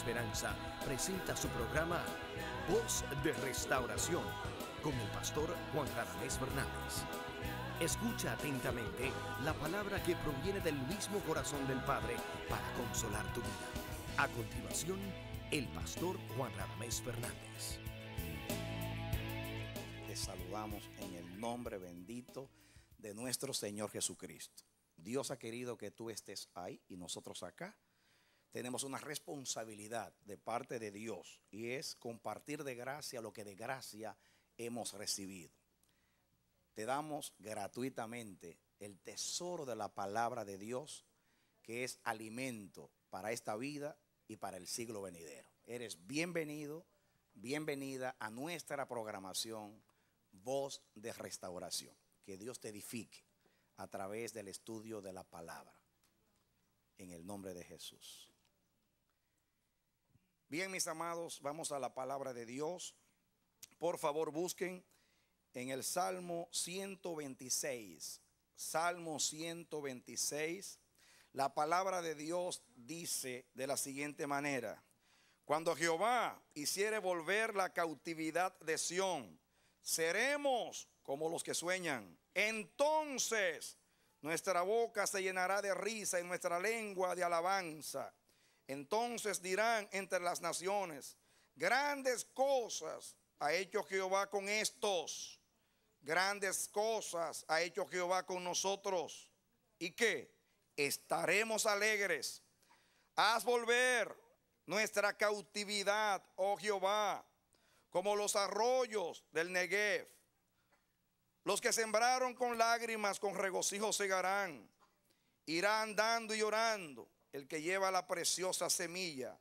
Esperanza presenta su programa Voz de Restauración con el pastor Juan Radamés Fernández. Escucha atentamente la palabra que proviene del mismo corazón del Padre para consolar tu vida. A continuación, el pastor Juan Radamés Fernández. Te saludamos en el nombre bendito de nuestro Señor Jesucristo. Dios ha querido que tú estés ahí y nosotros acá tenemos una responsabilidad de parte de Dios y es compartir de gracia lo que de gracia hemos recibido. Te damos gratuitamente el tesoro de la palabra de Dios, que es alimento para esta vida y para el siglo venidero. Eres bienvenido, bienvenida a nuestra programación Voz de Restauración. Que Dios te edifique a través del estudio de la palabra. En el nombre de Jesús. Bien, mis amados, vamos a la palabra de Dios. Por favor, busquen en el Salmo 126. Salmo 126. La palabra de Dios dice de la siguiente manera. Cuando Jehová hiciere volver la cautividad de Sión, seremos como los que sueñan. Entonces nuestra boca se llenará de risa y nuestra lengua de alabanza. Entonces dirán entre las naciones, grandes cosas ha hecho Jehová con estos, grandes cosas ha hecho Jehová con nosotros. ¿Y qué? Estaremos alegres. Haz volver nuestra cautividad, oh Jehová, como los arroyos del Negev. Los que sembraron con lágrimas, con regocijo segarán. Irán dando y llorando el que lleva la preciosa semilla.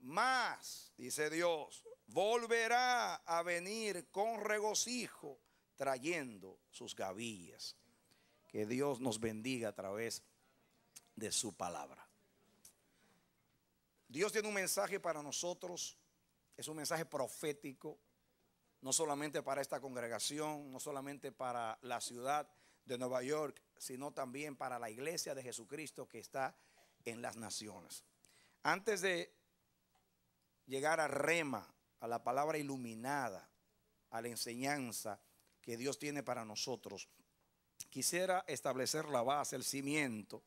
Más, dice Dios, volverá a venir con regocijo trayendo sus gavillas. Que Dios nos bendiga a través de su palabra. Dios tiene un mensaje para nosotros, es un mensaje profético, no solamente para esta congregación, no solamente para la ciudad de Nueva York, sino también para la iglesia de Jesucristo que está en las naciones. Antes de llegar a rema, a la palabra iluminada, a la enseñanza que Dios tiene para nosotros, quisiera establecer la base, el cimiento,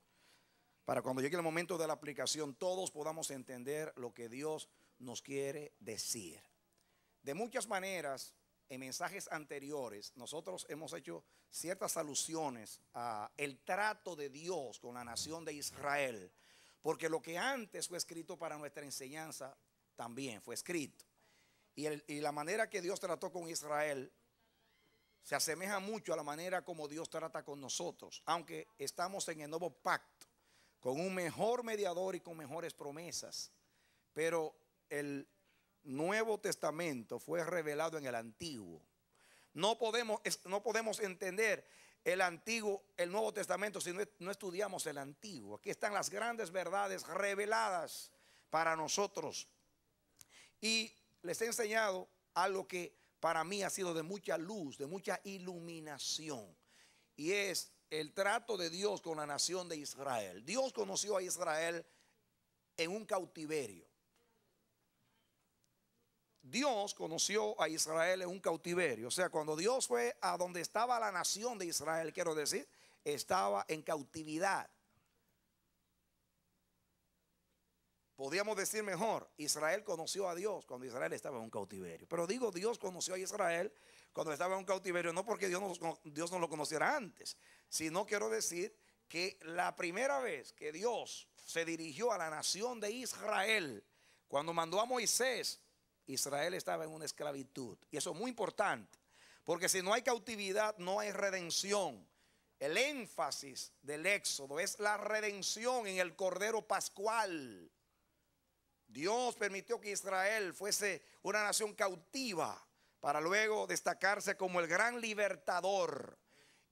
para cuando llegue el momento de la aplicación todos podamos entender lo que Dios nos quiere decir. De muchas maneras, en mensajes anteriores, nosotros hemos hecho ciertas alusiones a el trato de Dios con la nación de Israel porque lo que antes fue escrito para nuestra enseñanza también fue escrito. Y, la manera que Dios trató con Israel se asemeja mucho a la manera como Dios trata con nosotros, aunque estamos en el nuevo pacto, con un mejor mediador y con mejores promesas. Pero el Nuevo Testamento fue revelado en el Antiguo. No podemos, no podemos entender el Antiguo, el Nuevo Testamento si no, no estudiamos el Antiguo? Aquí están las grandes verdades reveladas para nosotros. Y les he enseñado algo que para mí ha sido de mucha luz, de mucha iluminación. Y es el trato de Dios con la nación de Israel. Dios conoció a Israel en un cautiverio. Dios conoció a Israel en un cautiverio. O sea, cuando Dios fue a donde estaba la nación de Israel, quiero decir, estaba en cautividad. Podríamos decir mejor, Israel conoció a Dios cuando Israel estaba en un cautiverio. Pero digo, Dios conoció a Israel cuando estaba en un cautiverio, no porque Dios no, Dios lo conociera antes, sino quiero decir que la primera vez que Dios se dirigió a la nación de Israel, cuando mandó a Moisés Israel estaba en una esclavitud. Y eso es muy importante, porque si no hay cautividad, no hay redención. El énfasis del Éxodo es la redención en el Cordero Pascual. Dios permitió que Israel fuese una nación cautiva para luego destacarse como el gran libertador.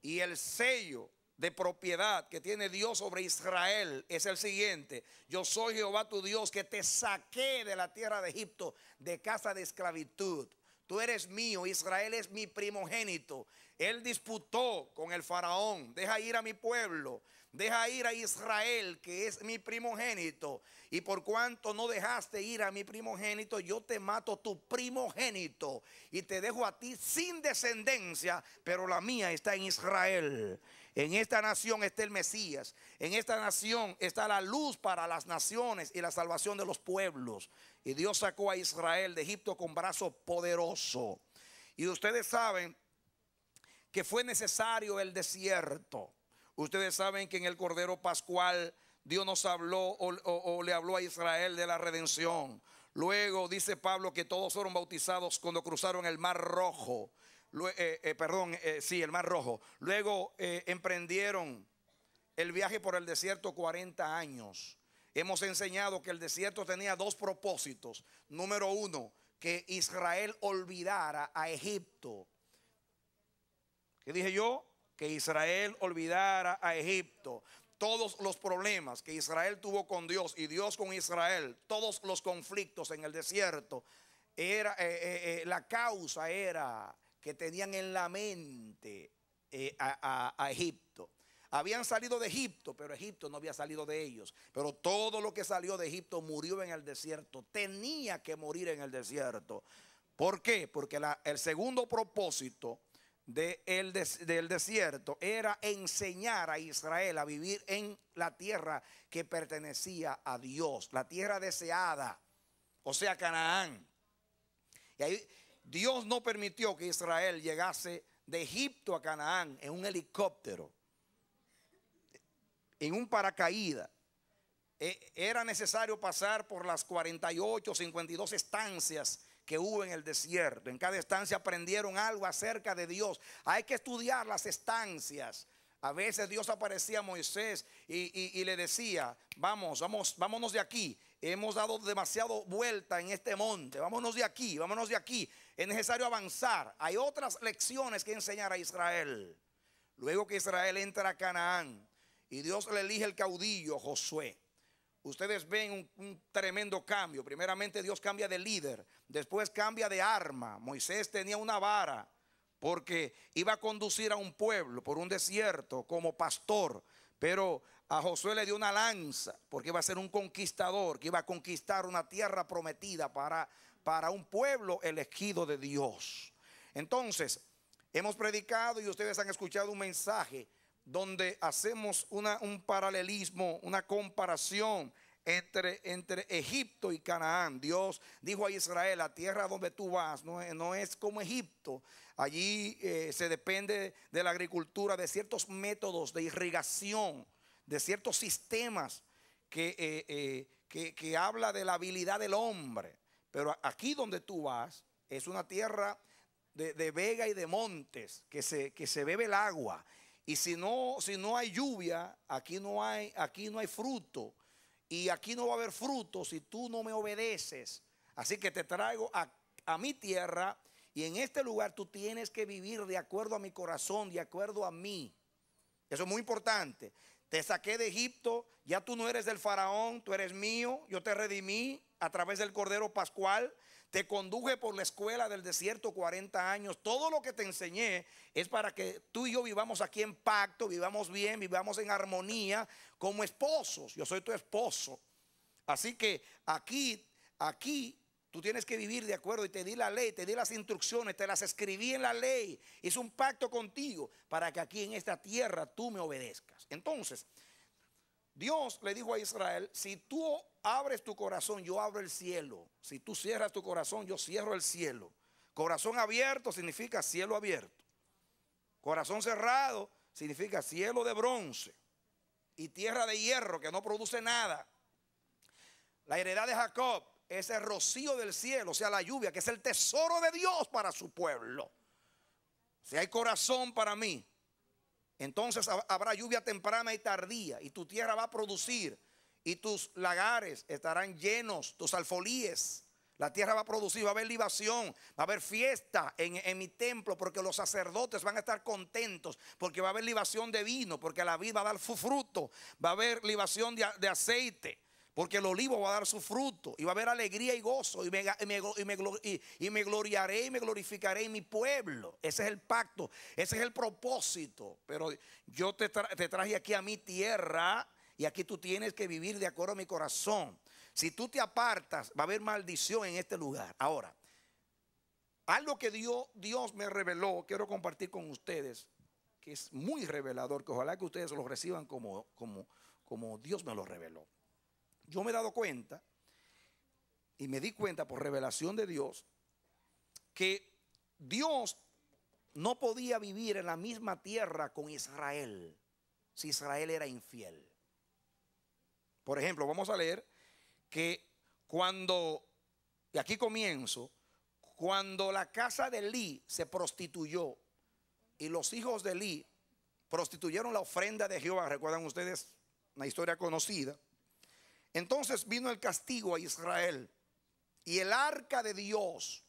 Y el sello de propiedad que tiene Dios sobre Israel es el siguiente. Yo soy Jehová tu Dios que te saqué de la tierra de Egipto, de casa de esclavitud. Tú eres mío, Israel es mi primogénito. Él disputó con el faraón, deja ir a mi pueblo, deja ir a Israel, que es mi primogénito. Y por cuanto no dejaste ir a mi primogénito, yo te mato tu primogénito y te dejo a ti sin descendencia, pero la mía está en Israel. En esta nación está el Mesías. En esta nación está la luz para las naciones y la salvación de los pueblos. Y Dios sacó a Israel de Egipto con brazo poderoso. Y ustedes saben que fue necesario el desierto. Ustedes saben que en el Cordero Pascual Dios nos habló o, le habló a Israel de la redención. Luego dice Pablo que todos fueron bautizados cuando cruzaron el mar rojo. Eh, eh, perdón, eh, sí, el Mar Rojo. Luego emprendieron el viaje por el desierto 40 años. Hemos enseñado que el desierto tenía dos propósitos. Número uno, que Israel olvidara a Egipto. ¿Qué dije yo? Que Israel olvidara a Egipto. Todos los problemas que Israel tuvo con Dios y Dios con Israel, todos los conflictos en el desierto, era, la causa era que tenían en la mente eh, a, Egipto. Habían salido de Egipto, pero Egipto no había salido de ellos. Pero todo lo que salió de Egipto murió en el desierto. Tenía que morir en el desierto. ¿Por qué? Porque el segundo propósito de del desierto era enseñar a Israel a vivir en la tierra que pertenecía a Dios, la tierra deseada, o sea, Canaán. Y ahí Dios no permitió que Israel llegase de Egipto a Canaán en un helicóptero, en un paracaídas. E, era necesario pasar por las 48, 52 estancias que hubo en el desierto. En cada estancia aprendieron algo acerca de Dios. Hay que estudiar las estancias. A veces Dios aparecía a Moisés y, y le decía, vamos, vamos, vámonos de aquí. Hemos dado demasiado vuelta en este monte. Vámonos de aquí, vámonos de aquí. Es necesario avanzar. Hay otras lecciones que enseñar a Israel. Luego que Israel entra a Canaán y Dios le elige el caudillo, Josué. Ustedes ven un, un, tremendo cambio. Primeramente Dios cambia de líder, después cambia de arma. Moisés tenía una vara porque iba a conducir a un pueblo por un desierto como pastor, pero a Josué le dio una lanza porque iba a ser un conquistador, que iba a conquistar una tierra prometida para para un pueblo elegido de Dios. Entonces, hemos predicado y ustedes han escuchado un mensaje donde hacemos un paralelismo, una comparación entre, entre, Egipto y Canaán. Dios dijo a Israel, la tierra donde tú vas no, es como Egipto. Allí eh, se depende de la agricultura, de ciertos métodos de irrigación, de ciertos sistemas que, eh, eh, que, que habla de la habilidad del hombre. Pero aquí donde tú vas es una tierra de, vega y de montes, que se, que se bebe el agua. Y si no, si no hay lluvia, aquí no hay, aquí no hay fruto. Y aquí no va a haber fruto si tú no me obedeces. Así que te traigo a, a mi tierra y en este lugar tú tienes que vivir de acuerdo a mi corazón, de acuerdo a mí. Eso es muy importante te saqué de Egipto, ya tú no eres del faraón, tú eres mío, yo te redimí a través del Cordero Pascual, te conduje por la escuela del desierto 40 años, todo lo que te enseñé es para que tú y yo vivamos aquí en pacto, vivamos bien, vivamos en armonía como esposos, yo soy tu esposo. Así que aquí, aquí Tú tienes que vivir de acuerdo y te di la ley, te di las instrucciones, te las escribí en la ley. Hice un pacto contigo para que aquí en esta tierra tú me obedezcas. Entonces, Dios le dijo a Israel, si tú abres tu corazón, yo abro el cielo. Si tú cierras tu corazón, yo cierro el cielo. Corazón abierto significa cielo abierto. Corazón cerrado significa cielo de bronce y tierra de hierro que no produce nada. La heredad de Jacob es el rocío del cielo, o sea, la lluvia, que es el tesoro de Dios para su pueblo. Si hay corazón para mí, entonces habrá lluvia temprana y tardía, y tu tierra va a producir, y tus lagares estarán llenos, tus alfolíes. La tierra va a producir, va a haber libación, va a haber fiesta en, mi templo, porque los sacerdotes van a estar contentos, porque va a haber libación de vino, porque la vida va a dar fruto, va a haber libación de aceite. Porque el olivo va a dar su fruto y va a haber alegría y gozo y me, y me, gloriaré y me glorificaré en mi pueblo. Ese es el pacto, ese es el propósito. Pero yo te, traje aquí a mi tierra y aquí tú tienes que vivir de acuerdo a mi corazón. Si tú te apartas, va a haber maldición en este lugar. Ahora, algo que Dios, Dios me reveló, quiero compartir con ustedes, que es muy revelador, que ojalá que ustedes lo reciban como, como, como Dios me lo reveló yo me he dado cuenta, y me di cuenta por revelación de Dios, que Dios no podía vivir en la misma tierra con Israel si Israel era infiel. Por ejemplo, vamos a leer que cuando, y aquí comienzo, cuando la casa de Li se prostituyó y los hijos de Li prostituyeron la ofrenda de Jehová, recuerdan ustedes una historia conocida, entonces vino el castigo a Israel y el arca de Dios,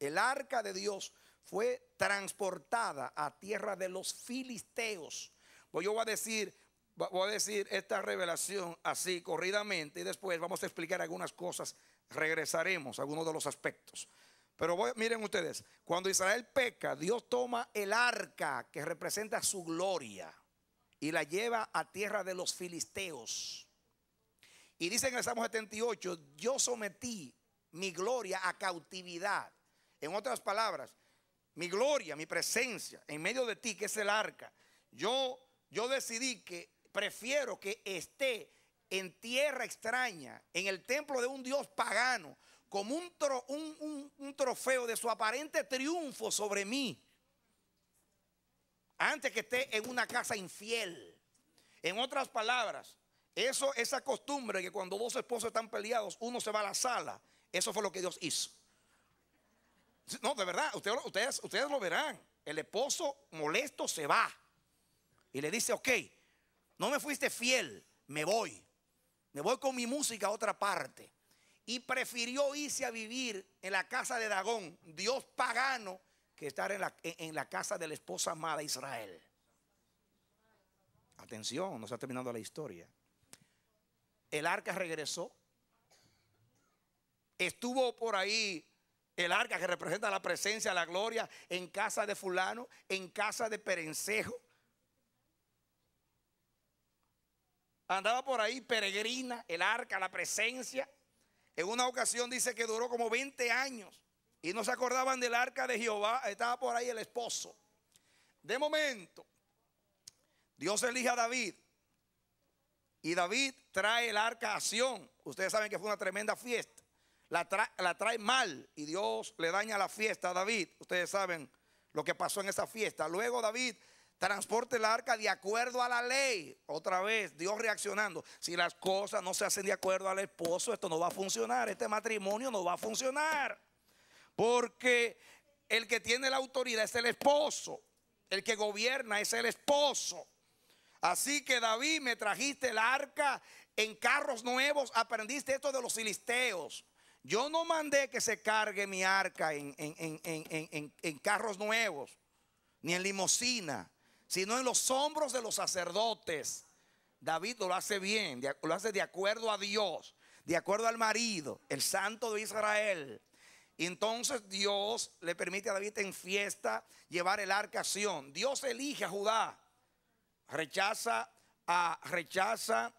el arca de Dios fue transportada a tierra de los filisteos. Pues yo voy a decir, voy a decir esta revelación así corridamente y después vamos a explicar algunas cosas, regresaremos a algunos de los aspectos. Pero miren ustedes, cuando Israel peca, Dios toma el arca que representa su gloria y la lleva a tierra de los filisteos. Y dice en el Salmo 78, yo sometí mi gloria a cautividad. En otras palabras, mi gloria, mi presencia en medio de ti, que es el arca. Yo, yo decidí que prefiero que esté en tierra extraña, en el templo de un Dios pagano, como un, un trofeo de su aparente triunfo sobre mí, antes que esté en una casa infiel. En otras palabras, eso, esa costumbre que cuando dos esposos están peleados, uno se va a la sala. Eso fue lo que Dios hizo. No, de verdad, ustedes, ustedes, lo verán. El esposo molesto se va. Y le dice, ok, no me fuiste fiel, me voy. Me voy con mi música a otra parte. Y prefirió irse a vivir en la casa de Dagón, Dios pagano, que estar en la, casa de la esposa amada Israel. Atención, no ha terminado la historia el arca regresó. Estuvo por ahí el arca que representa la presencia, la gloria, en casa de fulano, en casa de perencejo. Andaba por ahí peregrina, el arca, la presencia. En una ocasión dice que duró como 20 años y no se acordaban del arca de Jehová, estaba por ahí el esposo. De momento, Dios elige a David y David trae el arca a Sion Ustedes saben que fue una tremenda fiesta. La, la trae mal y Dios le daña la fiesta a David. Ustedes saben lo que pasó en esa fiesta. Luego David transporte el arca de acuerdo a la ley. Otra vez, Dios reaccionando. Si las cosas no se hacen de acuerdo al esposo, esto no va a funcionar. Este matrimonio no va a funcionar. Porque el que tiene la autoridad es el esposo. El que gobierna es el esposo. Así que David, me trajiste el arca en carros nuevos, aprendiste esto de los filisteos. Yo no mandé que se cargue mi arca en, carros nuevos, ni en limosina, sino en los hombros de los sacerdotes. David lo hace bien, lo hace de acuerdo a Dios, de acuerdo al marido, el santo de Israel. Y entonces Dios le permite a David en fiesta llevar el arca a Sion. Dios elige a Judá rechaza a, rechaza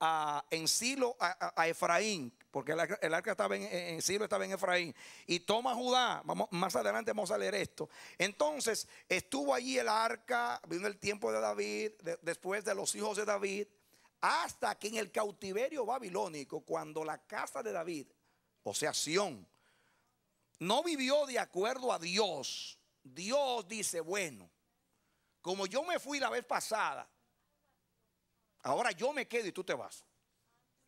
a, en Silo a, Efraín, porque el, arca estaba en, Silo, estaba en Efraín, y toma Judá. Vamos, más adelante vamos a leer esto. Entonces estuvo allí el arca, vino el tiempo de David, después de los hijos de David, hasta que en el cautiverio babilónico, cuando la casa de David, o sea, Sión, no vivió de acuerdo a Dios, Dios dice, bueno, como yo me fui la vez pasada, ahora yo me quedo y tú te vas.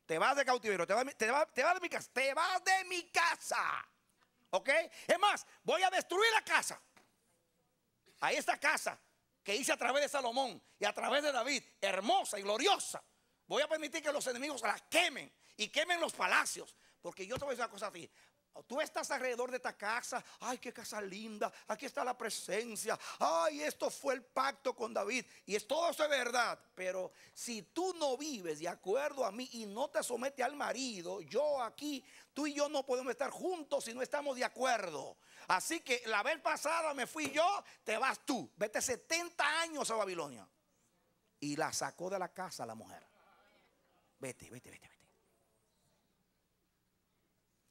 Te vas de cautiverio, te vas, de mi casa, te vas de mi casa. ¿Ok? Es más, voy a destruir la casa. a esta casa que hice a través de Salomón y a través de David, hermosa y gloriosa. Voy a permitir que los enemigos la quemen y quemen los palacios. Porque yo te voy a decir una cosa así, Tú estás alrededor de esta casa. Ay, qué casa linda. Aquí está la presencia. Ay, esto fue el pacto con David. Y es, todo eso es verdad. Pero si tú no vives de acuerdo a mí y no te sometes al marido, yo aquí, tú y yo no podemos estar juntos si no estamos de acuerdo. Así que la vez pasada me fui yo, te vas tú. Vete 70 años a Babilonia. Y la sacó de la casa la mujer. vete, vete. vete.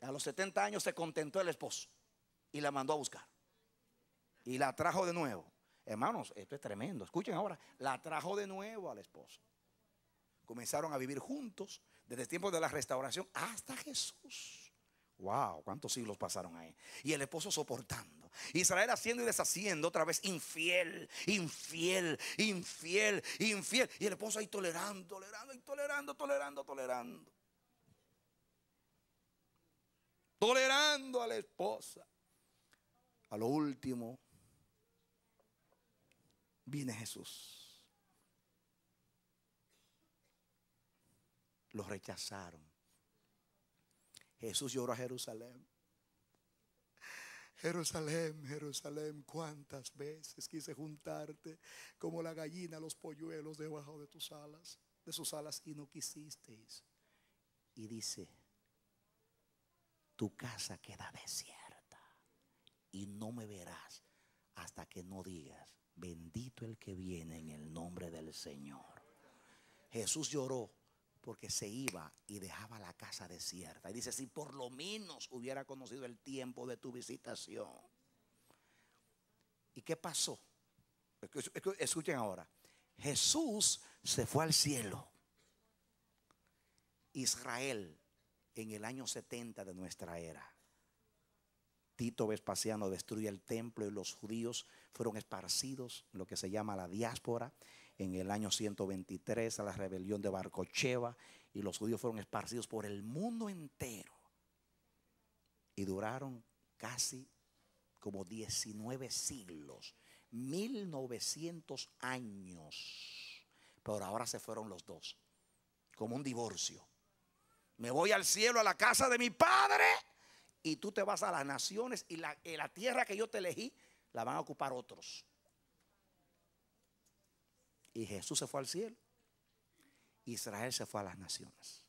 A los 70 años se contentó el esposo y la mandó a buscar. Y la trajo de nuevo. Hermanos, esto es tremendo. Escuchen ahora. La trajo de nuevo al esposo. Comenzaron a vivir juntos desde tiempos de la restauración hasta Jesús. Wow, cuántos siglos pasaron ahí. Y el esposo soportando. Israel haciendo y deshaciendo otra vez infiel, infiel, infiel, infiel. Y el esposo ahí tolerando, tolerando, tolerando, tolerando, tolerando tolerando a la esposa. A lo último, viene Jesús. Lo rechazaron. Jesús lloró a Jerusalén. Jerusalén, Jerusalén, cuántas veces quise juntarte como la gallina, los polluelos debajo de tus alas, de sus alas, y no quisisteis. Y dice, tu casa queda desierta y no me verás hasta que no digas, bendito el que viene en el nombre del Señor. Jesús lloró porque se iba y dejaba la casa desierta. Y dice, si por lo menos hubiera conocido el tiempo de tu visitación. ¿Y qué pasó? Escuchen ahora. Jesús se fue al cielo. Israel en el año 70 de nuestra era. Tito Vespasiano destruye el templo y los judíos fueron esparcidos, lo que se llama la diáspora. En el año 123, a la rebelión de Barcocheva, y los judíos fueron esparcidos por el mundo entero. Y duraron casi como 19 siglos, 1900 años. Pero ahora se fueron los dos, como un divorcio. Me voy al cielo, a la casa de mi padre. Y tú te vas a las naciones y eh, la, tierra que yo te elegí la van a ocupar otros. Y Jesús se fue al cielo. Israel se fue a las naciones.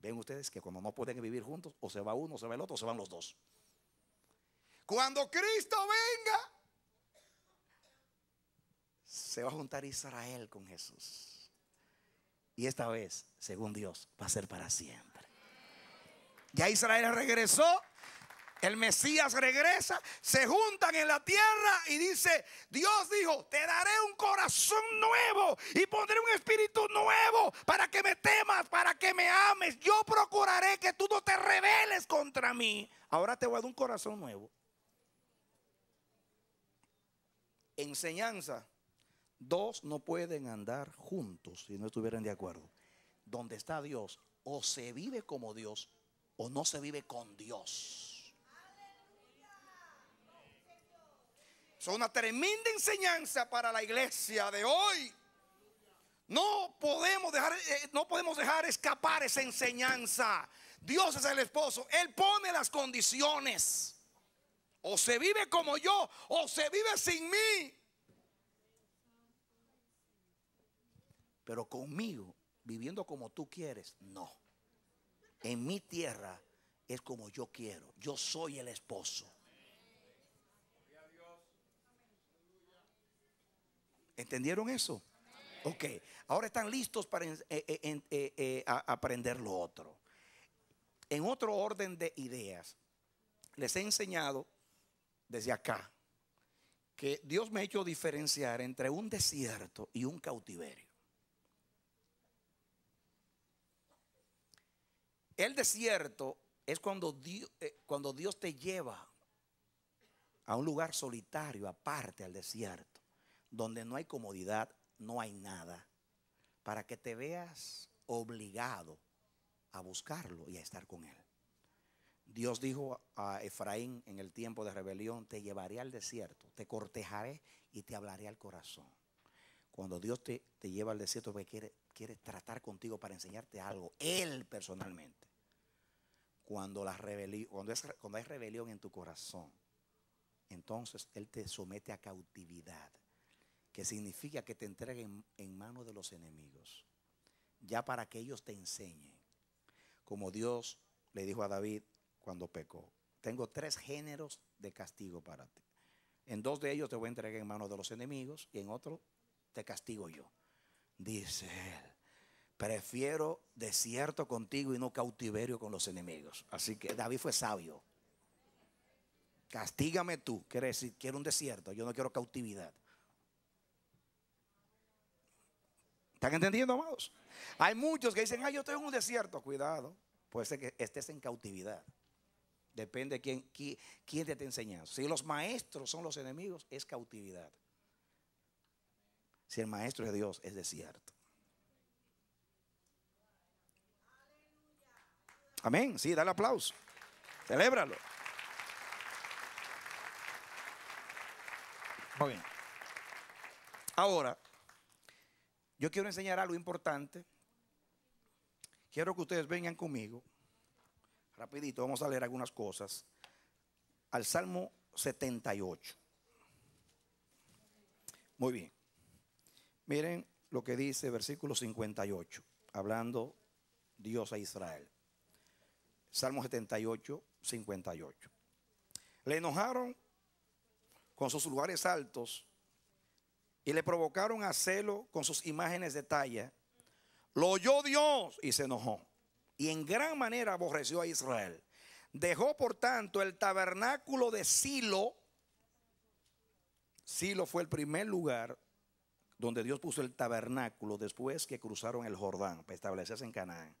Ven ustedes que cuando no pueden vivir juntos, o se va uno, o se va el otro, o se van los dos. Cuando Cristo venga, se va a juntar Israel con Jesús. Y esta vez, según Dios, va a ser para siempre. Ya Israel regresó, el Mesías regresa, se juntan en la tierra y dice, Dios dijo, te daré un corazón nuevo y pondré un espíritu nuevo para que me temas, para que me ames. Yo procuraré que tú no te rebeles contra mí. Ahora te voy a dar un corazón nuevo. Enseñanza Dos no pueden andar juntos si no estuvieran de acuerdo. Donde está Dios, o se vive como Dios o no se vive con Dios. Es una tremenda enseñanza para la iglesia de hoy. No podemos dejar, eh, no podemos dejar escapar esa enseñanza. Dios es el esposo. Él pone las condiciones. O se vive como yo, o se vive sin mí. Pero conmigo, viviendo como tú quieres, no. En mi tierra es como yo quiero. Yo soy el esposo. ¿Entendieron eso? Ok, ahora están listos para eh, eh, eh, aprender lo otro. En otro orden de ideas, les he enseñado desde acá que Dios me ha hecho diferenciar entre un desierto y un cautiverio. El desierto es eh, cuando Dios, te lleva a un lugar solitario, aparte al desierto, donde no hay comodidad, no hay nada, para que te veas obligado a buscarlo y a estar con él. Dios dijo a Efraín en el tiempo de rebelión, te llevaré al desierto, te cortejaré y te hablaré al corazón. Cuando Dios te, lleva al desierto, porque quiere tratar contigo para enseñarte algo, Él personalmente. Cuando, hay rebelión en tu corazón, entonces Él te somete a cautividad, que significa que te entreguen en manos de los enemigos, ya para que ellos te enseñen. Como Dios le dijo a David cuando pecó, tengo tres géneros de castigo para ti. En dos de ellos te voy a entregar en manos de los enemigos y en otro te castigo yo. Dice Él, prefiero desierto contigo y no cautiverio con los enemigos. Así que David fue sabio. Castígame tú, quiere decir, quiero un desierto, yo no quiero cautividad. ¿Están entendiendo, amados? Hay muchos que dicen, ah, yo estoy en un desierto. Cuidado, puede ser que estés en cautividad. Depende de quién, te, está enseñando Si los maestros son los enemigos, es cautividad. Si el maestro es Dios, es desierto. Amén. Sí, dale aplauso. Celébralo. Muy bien. Ahora, yo quiero enseñar algo importante. Quiero que ustedes vengan conmigo. Rapidito, vamos a leer algunas cosas. Al Salmo 78. Muy bien. Miren lo que dice versículo 58, hablando Dios a Israel. Salmo 78, 58. Le enojaron con sus lugares altos y le provocaron a celo con sus imágenes de talla. Lo oyó Dios y se enojó. Y en gran manera aborreció a Israel. Dejó, por tanto, el tabernáculo de Silo. Silo fue el primer lugar donde Dios puso el tabernáculo después que cruzaron el Jordán para establecerse en Canaán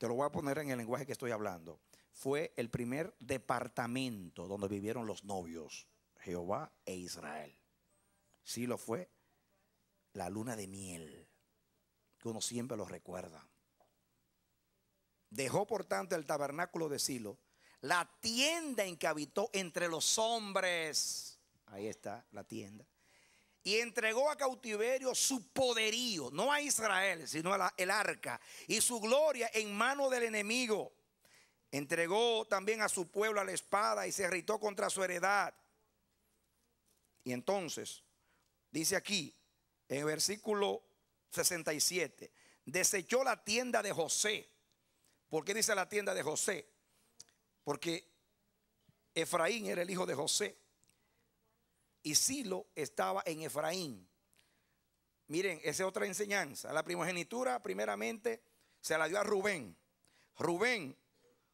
te lo voy a poner en el lenguaje que estoy hablando, fue el primer departamento donde vivieron los novios, Jehová e Israel. Silo lo fue la luna de miel, que uno siempre lo recuerda. Dejó por tanto el tabernáculo de Silo, la tienda en que habitó entre los hombres. Ahí está la tienda y entregó a cautiverio su poderío, no a Israel, sino al arca, y su gloria en mano del enemigo. Entregó también a su pueblo a la espada y se irritó contra su heredad. Y entonces, dice aquí, en el versículo 67, desechó la tienda de José. ¿Por qué dice la tienda de José? Porque Efraín era el hijo de José y Silo estaba en Efraín. Miren, esa es otra enseñanza. La primogenitura primeramente se la dio a Rubén. Rubén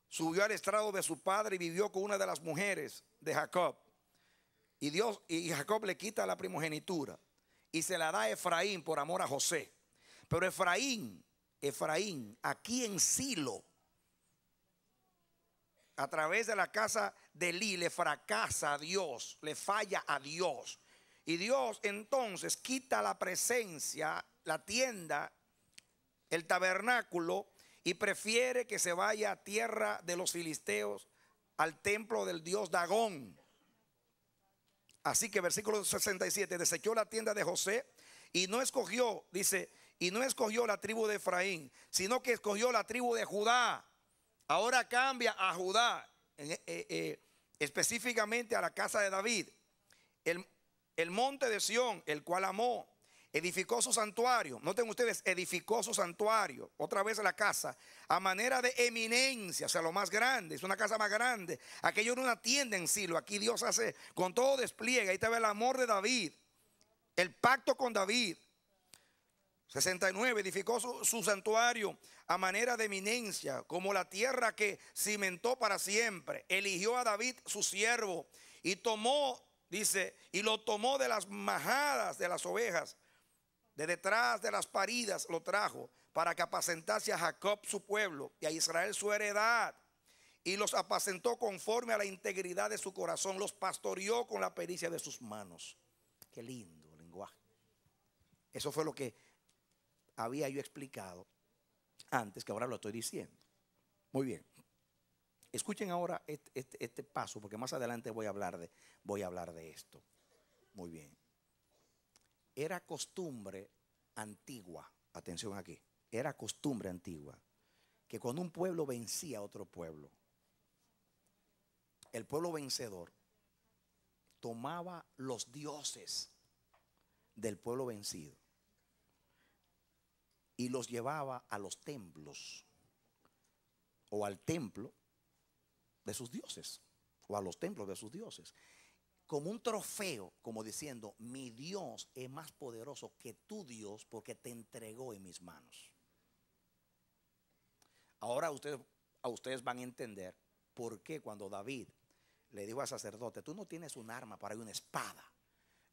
subió al estrado de su padre y vivió con una de las mujeres de Jacob. Y Dios y Jacob le quita la primogenitura y se la da a Efraín por amor a José. Pero Efraín, Efraín, aquí en Silo, a través de la casa de Li le fracasa a Dios, le falla a Dios. Y Dios entonces quita la presencia, la tienda, el tabernáculo y prefiere que se vaya a tierra de los filisteos al templo del dios Dagón. Así que versículo 67, desechó la tienda de José y no escogió, dice, y no escogió la tribu de Efraín, sino que escogió la tribu de Judá Ahora cambia a Judá, eh, eh, eh, específicamente a la casa de David, el, monte de Sión, el cual amó, edificó su santuario. Noten ustedes, edificó su santuario, otra vez la casa, a manera de eminencia, o sea, lo más grande, es una casa más grande. Aquello no atiende en Silo, aquí Dios hace con todo despliegue, ahí te ve el amor de David, el pacto con David. 69 edificó su, santuario a manera de eminencia, como la tierra que cimentó para siempre. Eligió a David su siervo y tomó, dice, y lo tomó de las majadas de las ovejas, de detrás de las paridas lo trajo, para que apacentase a Jacob su pueblo y a Israel su heredad. Y los apacentó conforme a la integridad de su corazón, los pastoreó con la pericia de sus manos. Qué lindo lenguaje. Eso fue lo que había yo explicado antes, que ahora lo estoy diciendo. Muy bien. Escuchen ahora este, paso, porque más adelante voy a, hablar de, voy a hablar de esto. Muy bien. Era costumbre antigua, atención aquí, era costumbre antigua, que cuando un pueblo vencía a otro pueblo, el pueblo vencedor tomaba los dioses del pueblo vencido y los llevaba a los templos o al templo de sus dioses o a los templos de sus dioses como un trofeo, como diciendo, mi Dios es más poderoso que tu Dios porque te entregó en mis manos. Ahora ustedes, a ustedes van a entender por qué cuando David le dijo al sacerdote, tú no tienes un arma para una espada.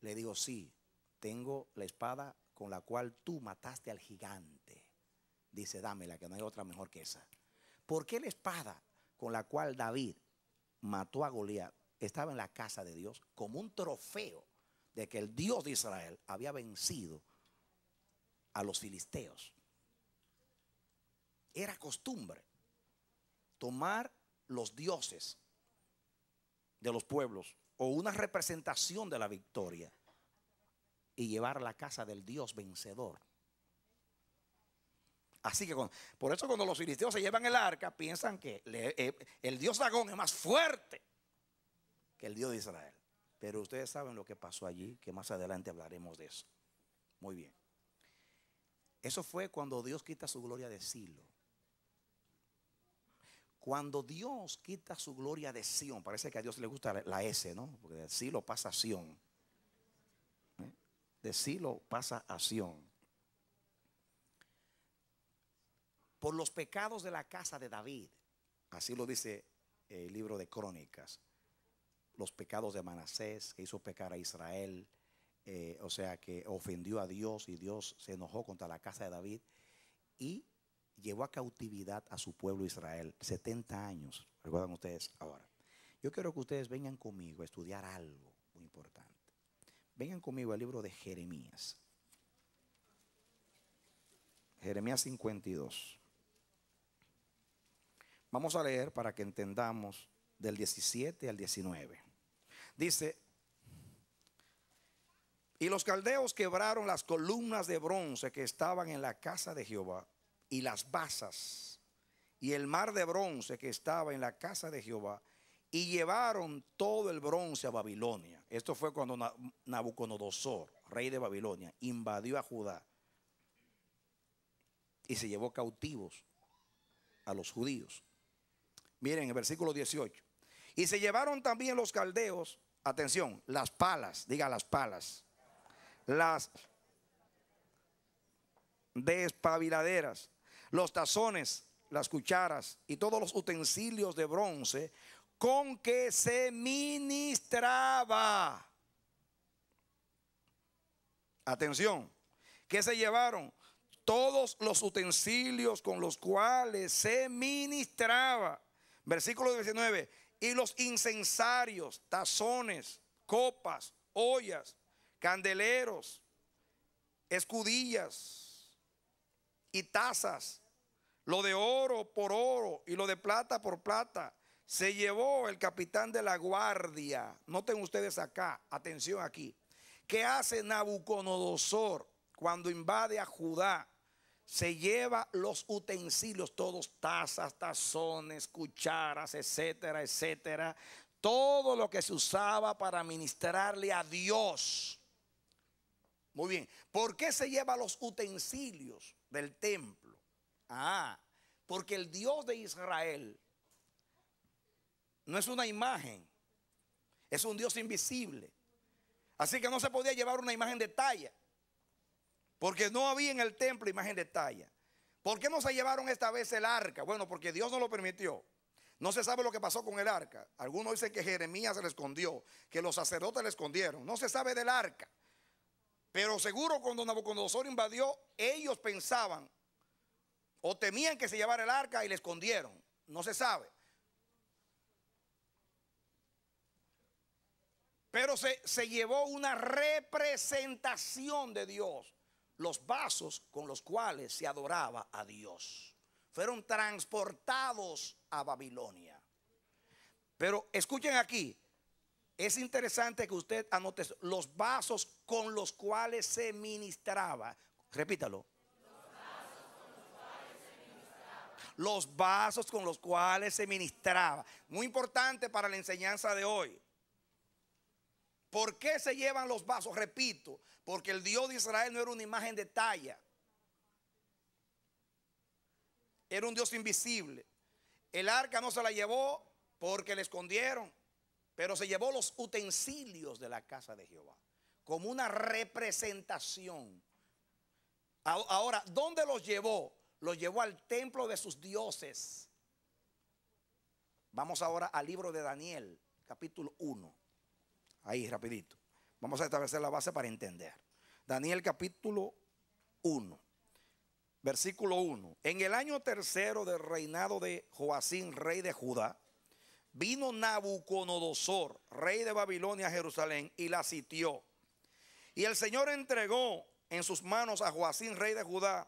Le dijo, sí, tengo la espada con la cual tú mataste al gigante. Dice, dámela, que no hay otra mejor que esa. ¿Por qué la espada con la cual David mató a Goliat estaba en la casa de Dios como un trofeo de que el Dios de Israel había vencido a los filisteos? Era costumbre tomar los dioses de los pueblos o una representación de la victoria y llevar la casa del Dios vencedor. Así que, por eso cuando los filisteos se llevan el arca, piensan que eh, el Dios dragón es más fuerte que el Dios de Israel. Pero ustedes saben lo que pasó allí, que más adelante hablaremos de eso. Muy bien. Eso fue cuando Dios quita su gloria de Silo. Cuando Dios quita su gloria de Sión, parece que a Dios le gusta la S, ¿no? Porque de Silo pasa a Sión de Silo pasa a Sión. Por los pecados de la casa de David, así lo dice el libro de Crónicas, los pecados de Manasés, que hizo pecar a Israel, eh, o sea, que ofendió a Dios y Dios se enojó contra la casa de David y llevó a cautividad a su pueblo Israel, 70 años, recuerdan ustedes ahora. Yo quiero que ustedes vengan conmigo a estudiar algo Vengan conmigo al libro de Jeremías. Jeremías 52. Vamos a leer para que entendamos del 17 al 19. Dice, y los caldeos quebraron las columnas de bronce que estaban en la casa de Jehová y las basas y el mar de bronce que estaba en la casa de Jehová y llevaron todo el bronce a Babilonia. Esto fue cuando Nabucodonosor, rey de Babilonia, invadió a Judá y se llevó cautivos a los judíos. Miren el versículo 18. Y se llevaron también los caldeos, atención, las palas, diga las palas, las despabiladeras, los tazones, las cucharas y todos los utensilios de bronce con que se ministraba. Atención, que se llevaron todos los utensilios con los cuales se ministraba. Versículo 19, y los incensarios, tazones, copas, ollas, candeleros, escudillas y tazas, lo de oro por oro y lo de plata por plata se llevó el capitán de la guardia, noten ustedes acá, atención aquí, ¿qué hace Nabucodonosor cuando invade a Judá? Se lleva los utensilios, todos tazas, tazones, cucharas, etcétera, etcétera, todo lo que se usaba para ministrarle a Dios. Muy bien, ¿por qué se lleva los utensilios del templo? Ah, porque el Dios de Israel no es una imagen. Es un Dios invisible. Así que no se podía llevar una imagen de talla. Porque no había en el templo imagen de talla. ¿Por qué no se llevaron esta vez el arca? Bueno, porque Dios no lo permitió. No se sabe lo que pasó con el arca. Algunos dicen que Jeremías se le escondió, que los sacerdotes le escondieron. No se sabe del arca. Pero seguro cuando Nabucodonosor invadió, ellos pensaban o temían que se llevara el arca y le escondieron. No se sabe. Pero se, llevó una representación de Dios, los vasos con los cuales se adoraba a Dios. Fueron transportados a Babilonia. Pero escuchen aquí, es interesante que usted anote los vasos con los cuales se ministraba. Repítalo. Los vasos con los cuales se ministraba. Los cuales se ministraba. Muy importante para la enseñanza de hoy. ¿Por qué se llevan los vasos? Repito, porque el Dios de Israel no era una imagen de talla. Era un Dios invisible. El arca no se la llevó porque le escondieron, pero se llevó los utensilios de la casa de Jehová, como una representación. Ahora, ¿dónde los llevó? Los llevó al templo de sus dioses. Vamos ahora al libro de Daniel, capítulo 1. Ahí, rapidito. Vamos a establecer la base para entender. Daniel capítulo 1, versículo 1. En el año tercero del reinado de Joacín, rey de Judá, vino Nabucodonosor, rey de Babilonia, a Jerusalén y la sitió. Y el Señor entregó en sus manos a Joacín, rey de Judá,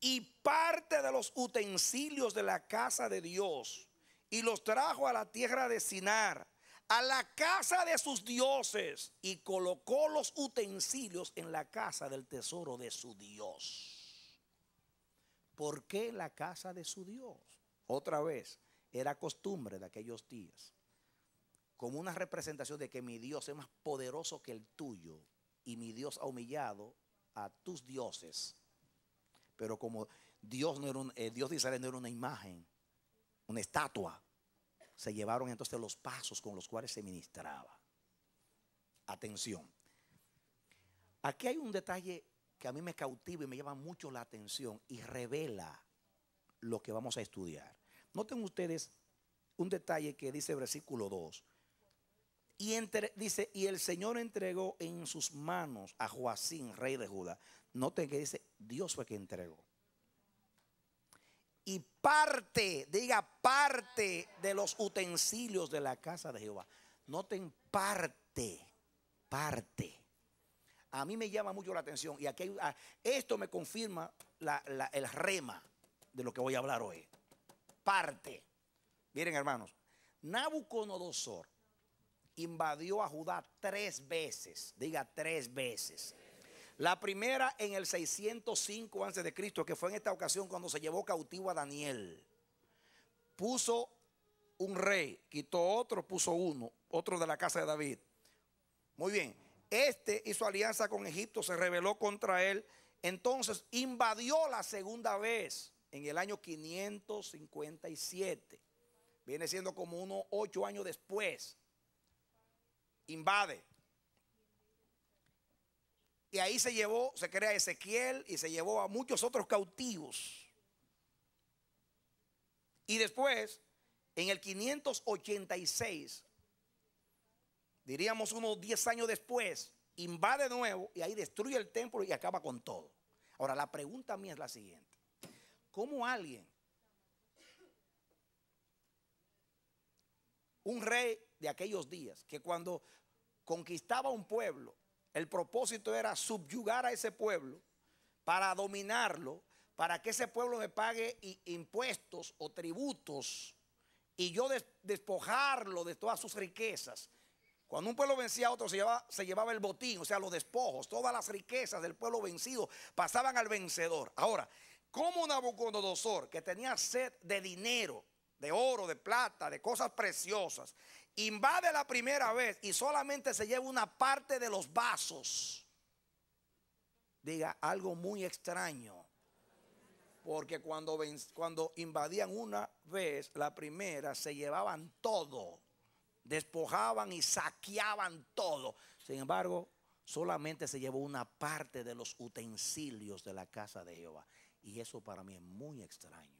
y parte de los utensilios de la casa de Dios, y los trajo a la tierra de Sinar a la casa de sus dioses y colocó los utensilios en la casa del tesoro de su Dios. ¿Por qué la casa de su Dios? Otra vez, era costumbre de aquellos días, como una representación de que mi Dios es más poderoso que el tuyo y mi Dios ha humillado a tus dioses. Pero como Dios, no era eh, Dios de Israel no era una imagen, una estatua, se llevaron entonces los pasos con los cuales se ministraba. Atención. Aquí hay un detalle que a mí me cautiva y me llama mucho la atención y revela lo que vamos a estudiar. Noten ustedes un detalle que dice versículo 2. Y dice, y el Señor entregó en sus manos a Joacín, rey de Judá. Noten que dice, Dios fue que entregó y parte, diga parte de los utensilios de la casa de Jehová. Noten parte, parte. A mí me llama mucho la atención y aquí ah, esto me confirma el rema de lo que voy a hablar hoy. Parte. Miren hermanos, Nabucodonosor invadió a Judá tres veces, diga tres veces. La primera en el 605 antes de Cristo, que fue en esta ocasión cuando se llevó cautivo a Daniel. Puso un rey, quitó otro, puso uno, otro de la casa de David. Muy bien. Este hizo alianza con Egipto, se rebeló contra él, entonces invadió la segunda vez en el año 557. Viene siendo como unos ocho años después. Invade. Y ahí se llevó, se crea Ezequiel y se llevó a muchos otros cautivos. Y después, en el 586, diríamos unos 10 años después, invade de nuevo y ahí destruye el templo y acaba con todo. Ahora, la pregunta mía es la siguiente. ¿Cómo alguien, un rey de aquellos días, que cuando conquistaba un pueblo, el propósito era subyugar a ese pueblo para dominarlo, para que ese pueblo me pague impuestos o tributos y yo despojarlo de todas sus riquezas. Cuando un pueblo vencía a otro, se llevaba, el botín, o sea, los despojos, todas las riquezas del pueblo vencido pasaban al vencedor. Ahora, como Nabucodonosor, que tenía sed de dinero, de oro, de plata, de cosas preciosas, invade la primera vez y solamente se lleva una parte de los vasos, diga algo muy extraño. Porque cuando, cuando invadían una vez la primera, se llevaban todo, despojaban y saqueaban todo. Sin embargo, solamente se llevó una parte de los utensilios de la casa de Jehová. Y eso para mí es muy extraño.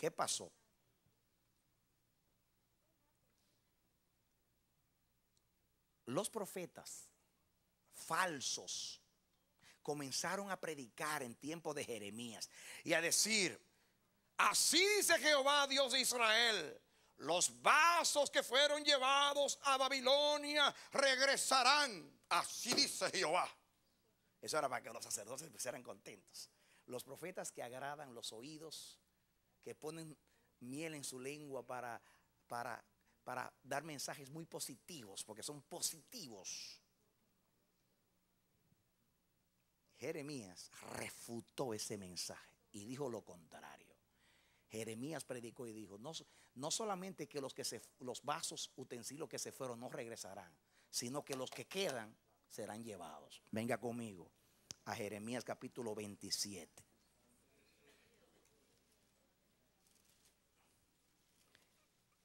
¿Qué pasó? Los profetas falsos comenzaron a predicar en tiempo de Jeremías y a decir, así dice Jehová Dios de Israel, los vasos que fueron llevados a Babilonia regresarán, así dice Jehová. Eso era para que los sacerdotes se contentos. Los profetas que agradan los oídos que ponen miel en su lengua para, para, para dar mensajes muy positivos, porque son positivos. Jeremías refutó ese mensaje y dijo lo contrario. Jeremías predicó y dijo, no, no solamente que los, que se, los vasos, utensilios que se fueron no regresarán, sino que los que quedan serán llevados. Venga conmigo a Jeremías capítulo 27.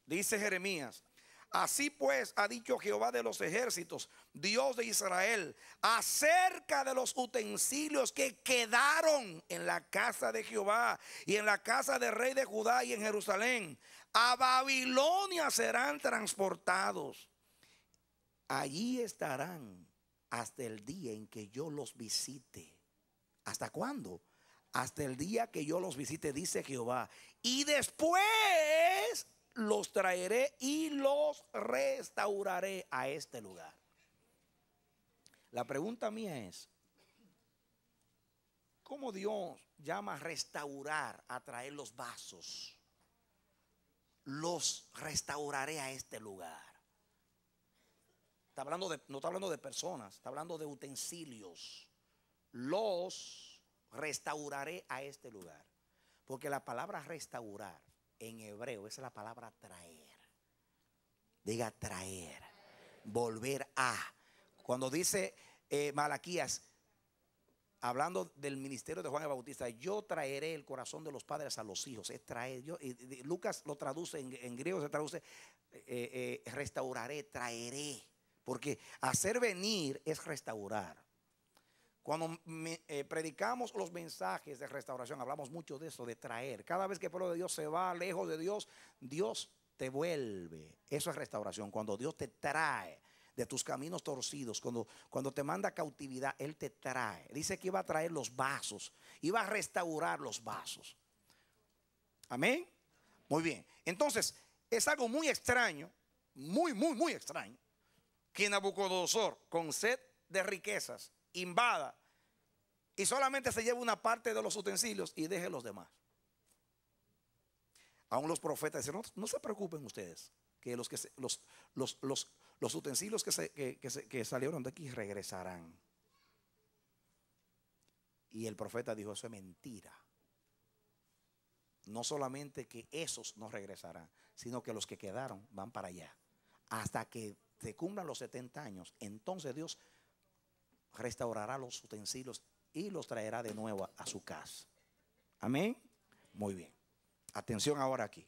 Dice Jeremías, así pues ha dicho Jehová de los ejércitos, Dios de Israel, acerca de los utensilios que quedaron en la casa de Jehová y en la casa del rey de Judá y en Jerusalén. A Babilonia serán transportados. Allí estarán hasta el día en que yo los visite. ¿Hasta cuándo? Hasta el día que yo los visite, dice Jehová. Y después los traeré y los restauraré a este lugar. La pregunta mía es, ¿cómo Dios llama a restaurar, a traer los vasos? Los restauraré a este lugar. Está hablando de, no está hablando de personas, está hablando de utensilios. Los restauraré a este lugar. Porque la palabra restaurar en hebreo, esa es la palabra traer. Diga traer, volver a. Cuando dice eh, Malaquías, hablando del ministerio de Juan el Bautista, yo traeré el corazón de los padres a los hijos. Es traer. Lucas lo traduce en, griego, se traduce eh, eh, restauraré, traeré. Porque hacer venir es restaurar. Cuando eh, predicamos los mensajes de restauración, hablamos mucho de eso, de traer. Cada vez que el pueblo de Dios se va lejos de Dios, Dios te vuelve. Eso es restauración. Cuando Dios te trae de tus caminos torcidos, cuando, cuando te manda cautividad, Él te trae. Dice que iba a traer los vasos, iba a restaurar los vasos. Amén. Muy bien. Entonces, es algo muy extraño, muy, muy, muy extraño, que Nabucodonosor, con sed de riquezas, invada y solamente se lleva una parte de los utensilios y deje los demás. Aún los profetas dicen, no, se preocupen ustedes, que los, que los, utensilios que, que salieron de aquí regresarán. Y el profeta dijo, eso es mentira. No solamente que esos no regresarán, sino que los que quedaron van para allá. Hasta que se cumplan los 70 años, entonces Dios restaurará los utensilios y los traerá de nuevo a su casa. Amén. Muy bien. Atención ahora aquí.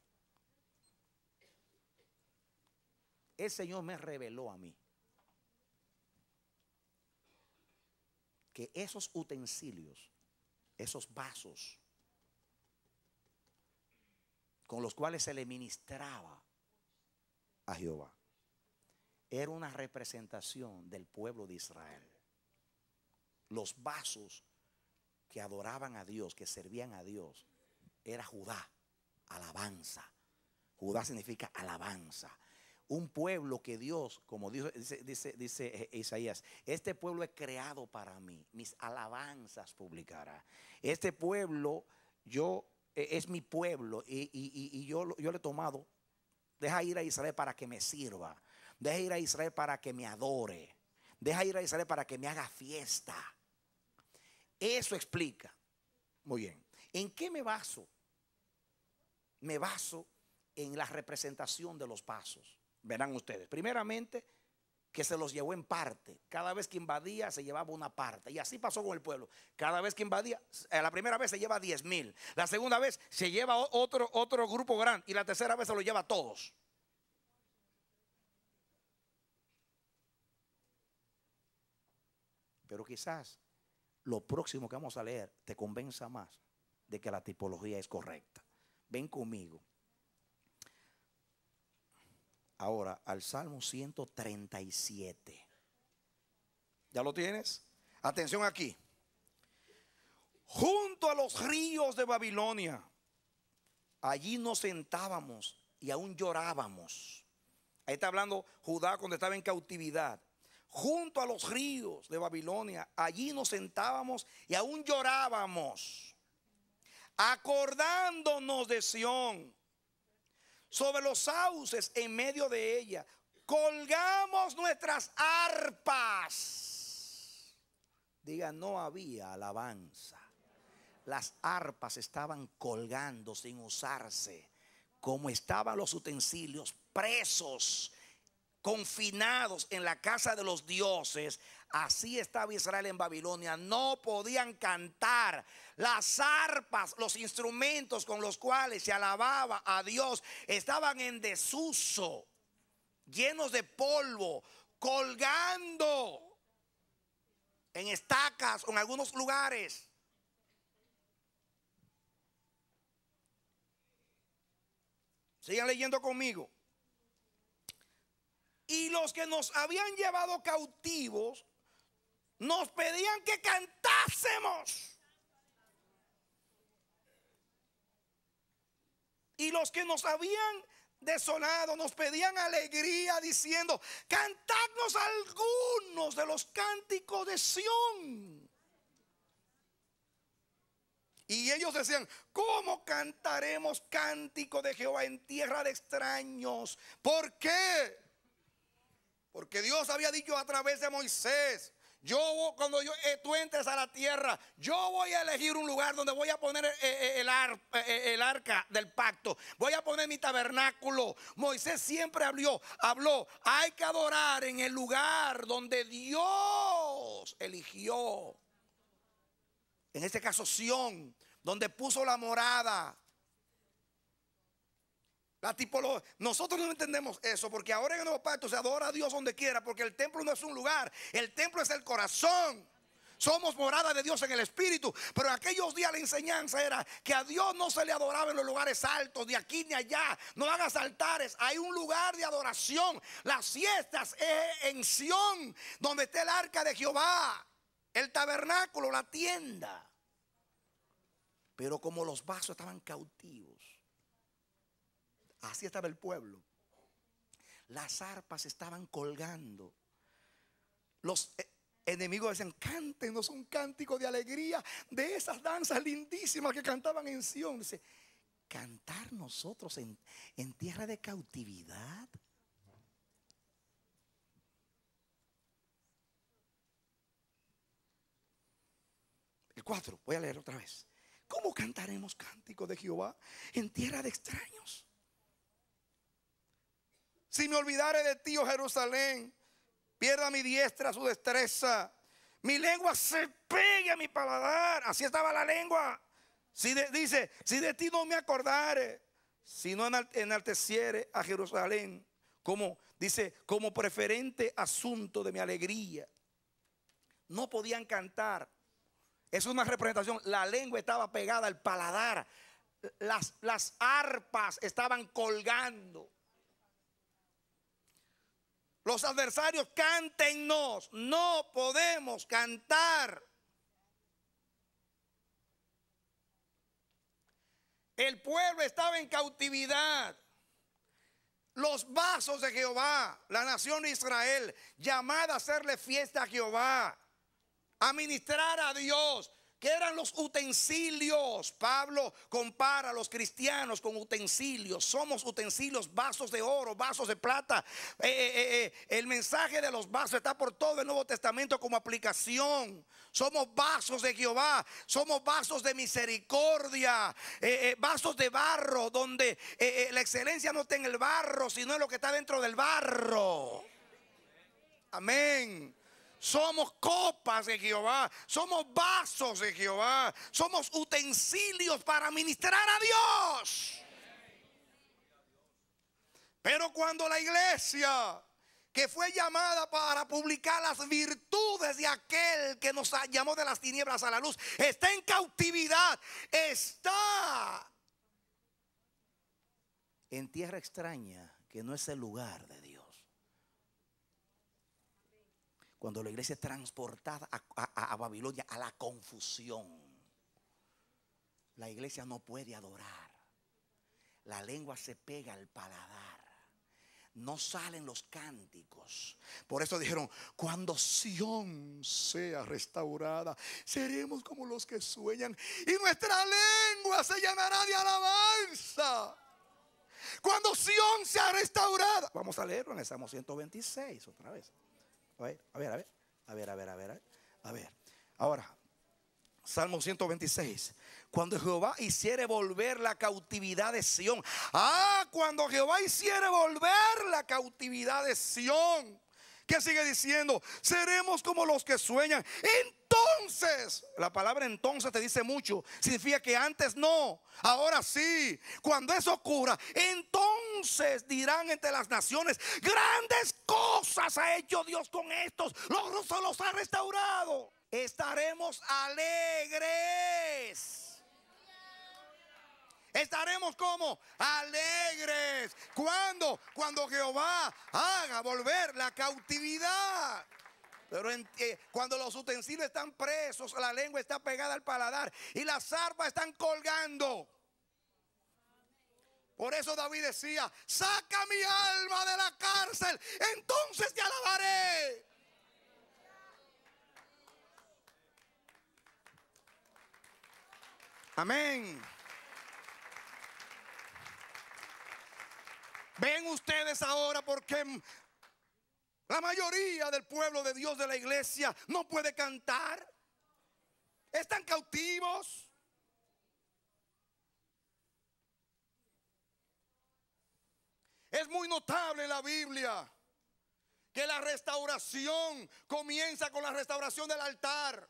El Señor me reveló a mí que esos utensilios, esos vasos con los cuales se le ministraba a Jehová, era una representación del pueblo de Israel los vasos que adoraban a Dios, que servían a Dios, era Judá, alabanza. Judá significa alabanza. Un pueblo que Dios, como dice, dice, dice eh, Isaías, este pueblo es creado para mí, mis alabanzas publicará. Este pueblo, yo, e, es mi pueblo y, yo, yo le he tomado, deja ir a Israel para que me sirva, deja ir a Israel para que me adore, deja ir a Israel para que me haga fiesta. Eso explica. Muy bien. ¿En qué me baso? Me baso en la representación de los pasos. Verán ustedes. Primeramente, que se los llevó en parte. Cada vez que invadía se llevaba una parte. Y así pasó con el pueblo. Cada vez que invadía, eh, la primera vez se lleva 10 mil. La segunda vez se lleva otro, otro grupo grande. Y la tercera vez se lo lleva a todos. Pero quizás lo próximo que vamos a leer te convenza más de que la tipología es correcta. Ven conmigo. Ahora, al Salmo 137. ¿Ya lo tienes? Atención aquí. Junto a los ríos de Babilonia, allí nos sentábamos y aún llorábamos. Ahí está hablando Judá cuando estaba en cautividad junto a los ríos de Babilonia. Allí nos sentábamos y aún llorábamos, acordándonos de Sión, sobre los sauces en medio de ella. Colgamos nuestras arpas. Diga, no había alabanza. Las arpas estaban colgando sin usarse, como estaban los utensilios presos confinados en la casa de los dioses. Así estaba Israel en Babilonia. No podían cantar las arpas, los instrumentos con los cuales se alababa a Dios. Estaban en desuso, llenos de polvo, colgando en estacas o en algunos lugares. Sigan leyendo conmigo. Y los que nos habían llevado cautivos nos pedían que cantásemos. Y los que nos habían desolado nos pedían alegría diciendo, cantadnos algunos de los cánticos de Sión. Y ellos decían, ¿cómo cantaremos cántico de Jehová en tierra de extraños? ¿Por qué? Porque Dios había dicho a través de Moisés, yo cuando yo, eh, tú entres a la tierra, yo voy a elegir un lugar donde voy a poner eh, eh, el, arca del pacto. Voy a poner mi tabernáculo. Moisés siempre habló, habló, hay que adorar en el lugar donde Dios eligió. En este caso, Sión, donde puso la morada. Nosotros no entendemos eso porque ahora en el nuevo pacto se adora a Dios donde quiera porque el templo no es un lugar, el templo es el corazón. Somos morada de Dios en el Espíritu. Pero aquellos días la enseñanza era que a Dios no se le adoraba en los lugares altos, ni aquí ni allá. No hagas altares. Hay un lugar de adoración. Las siestas es en Sión, donde está el arca de Jehová, el tabernáculo, la tienda. Pero como los vasos estaban cautivos. Así estaba el pueblo. Las arpas estaban colgando. Los eh, enemigos decían, cántenos un cántico de alegría de esas danzas lindísimas que cantaban en Sion. Dice, cantar nosotros en, tierra de cautividad. El 4, voy a leer otra vez. ¿Cómo cantaremos cántico de Jehová en tierra de extraños? Si me olvidare de ti, oh Jerusalén, pierda mi diestra su destreza. Mi lengua se pegue a mi paladar. Así estaba la lengua. Si dice, si de ti no me acordare, si no enalteciere a Jerusalén, como dice, como preferente asunto de mi alegría. No podían cantar. Es una representación. La lengua estaba pegada al paladar. Las, las arpas estaban colgando. Los adversarios, cántennos. No podemos cantar. El pueblo estaba en cautividad. Los vasos de Jehová, la nación de Israel, llamada a hacerle fiesta a Jehová, a ministrar a Dios, ¿Qué eran los utensilios? Pablo compara a los cristianos con utensilios. Somos utensilios, vasos de oro, vasos de plata. Eh, eh, eh, el mensaje de los vasos está por todo el Nuevo Testamento como aplicación. Somos vasos de Jehová, somos vasos de misericordia, vasos de barro, donde la excelencia no está en el barro, sino en lo que está dentro del barro. Amén. Somos copas de Jehová, somos vasos de Jehová, somos utensilios para ministrar a Dios. Pero cuando la iglesia que fue llamada para publicar las virtudes de aquel que nos llamó de las tinieblas a la luz, está en cautividad, está en tierra extraña, que no es el lugar de Dios. cuando la iglesia es transportada a, Babilonia, a la confusión, la iglesia no puede adorar. La lengua se pega al paladar. No salen los cánticos. Por eso dijeron, cuando Sión sea restaurada, seremos como los que sueñan y nuestra lengua se llenará de alabanza. Cuando Sión sea restaurada. Vamos a leerlo en el Salmo 126 otra vez. A ver, a ver, a ver. A ver, a ver, a ver. Ahora, Salmo 126. Cuando Jehová hiciere volver la cautividad de Sión. Ah, cuando Jehová hiciere volver la cautividad de Sión. Qué sigue diciendo, seremos como los que sueñan. Entonces, la palabra entonces te dice mucho. Significa que antes no, ahora sí. Cuando eso ocurra, entonces dirán entre las naciones, grandes cosas ha hecho Dios con estos. Los, rusos los ha restaurado. Estaremos alegres. Estaremos como alegres. Cuando. Cuando Jehová haga volver la cautividad. Pero eh, cuando los utensilios están presos, la lengua está pegada al paladar y las arpas están colgando. Por eso David decía, saca mi alma de la cárcel, entonces te alabaré. Amén. Ven ustedes ahora porque la mayoría del pueblo de Dios de la iglesia no puede cantar. Están cautivos. Es muy notable en la Biblia que la restauración comienza con la restauración del altar.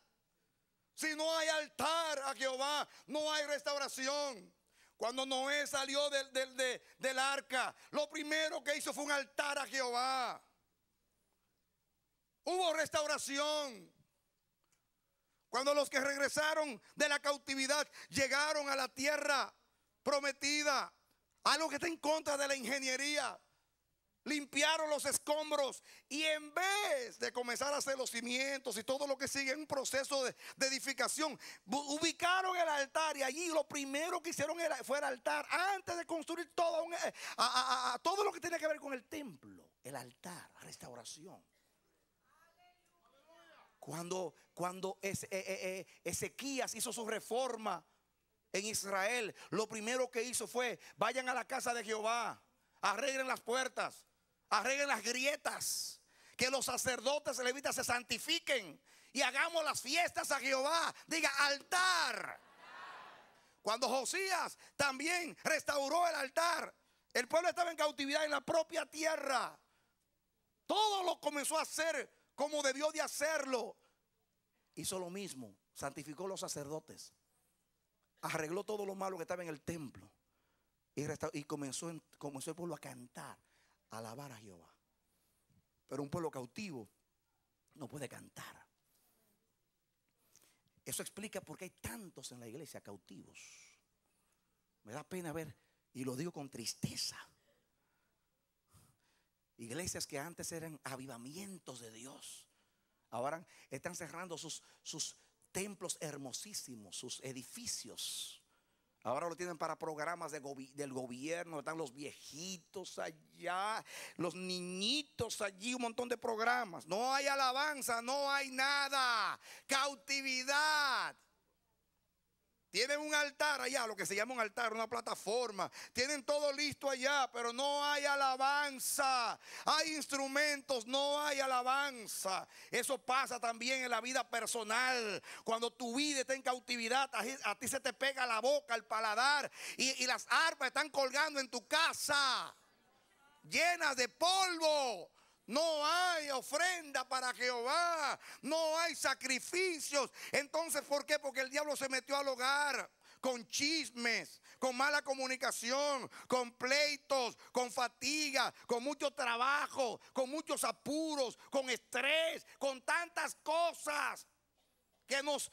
Si no hay altar a Jehová, no hay restauración. Cuando Noé salió del, del, arca, lo primero que hizo fue un altar a Jehová. Hubo restauración. Cuando los que regresaron de la cautividad llegaron a la tierra prometida, algo que está en contra de la ingeniería limpiaron los escombros y en vez de comenzar a hacer los cimientos y todo lo que sigue en un proceso de, edificación, ubicaron el altar y allí lo primero que hicieron fue el altar antes de construir todo, eh, todo lo que tenía que ver con el templo, el altar, la restauración. Cuando, cuando eh, eh, Ezequías hizo su reforma en Israel, lo primero que hizo fue, vayan a la casa de Jehová, arreglen las puertas, Arreglen las grietas. Que los sacerdotes levitas se santifiquen. Y hagamos las fiestas a Jehová. Diga altar. Cuando Josías también restauró el altar. El pueblo estaba en cautividad en la propia tierra. Todo lo comenzó a hacer como debió de hacerlo. Hizo lo mismo, santificó los sacerdotes, arregló todo lo malo que estaba en el templo y, comenzó, comenzó el pueblo a cantar alabar a Jehová. Pero un pueblo cautivo no puede cantar. Eso explica por qué hay tantos en la iglesia cautivos. Me da pena ver, y lo digo con tristeza, iglesias que antes eran avivamientos de Dios, ahora están cerrando sus, sus templos hermosísimos, sus edificios Ahora lo tienen para programas del gobierno. Están los viejitos allá, los niñitos allí, un montón de programas. No hay alabanza, no hay nada. Cautividad. Tienen un altar allá, lo que se llama un altar, una plataforma. Tienen todo listo allá, pero no hay alabanza. Hay instrumentos, no hay alabanza. Eso pasa también en la vida personal. Cuando tu vida está en cautividad, a, ti se te pega la boca, el paladar y, las arpas están colgando en tu casa llenas de polvo. No hay ofrenda para Jehová. No hay sacrificios. Entonces, ¿por qué? Porque el diablo se metió al hogar con chismes, con mala comunicación, con pleitos, con fatiga, con mucho trabajo, con muchos apuros, con estrés, con tantas cosas que nos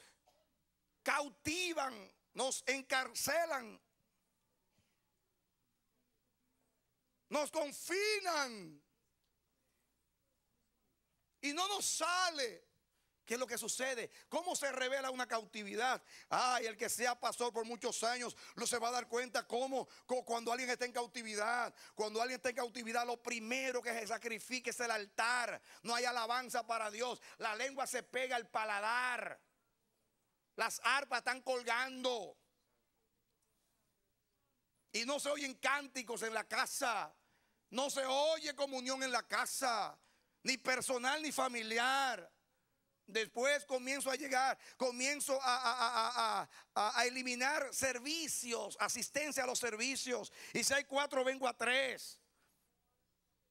cautivan, nos encarcelan, nos confinan. Y no nos sale. ¿Qué es lo que sucede? ¿Cómo se revela una cautividad? Ay, el que sea pastor por muchos años No se va a dar cuenta cómo, cuando alguien está en cautividad, cuando alguien está en cautividad, lo primero que se sacrifica es el altar. No hay alabanza para Dios. La lengua se pega al paladar. Las arpas están colgando. Y no se oyen cánticos en la casa. No se oye comunión en la casa ni personal ni familiar. Después comienzo a llegar, comienzo a, eliminar servicios, asistencia a los servicios. Y si hay cuatro, vengo a tres.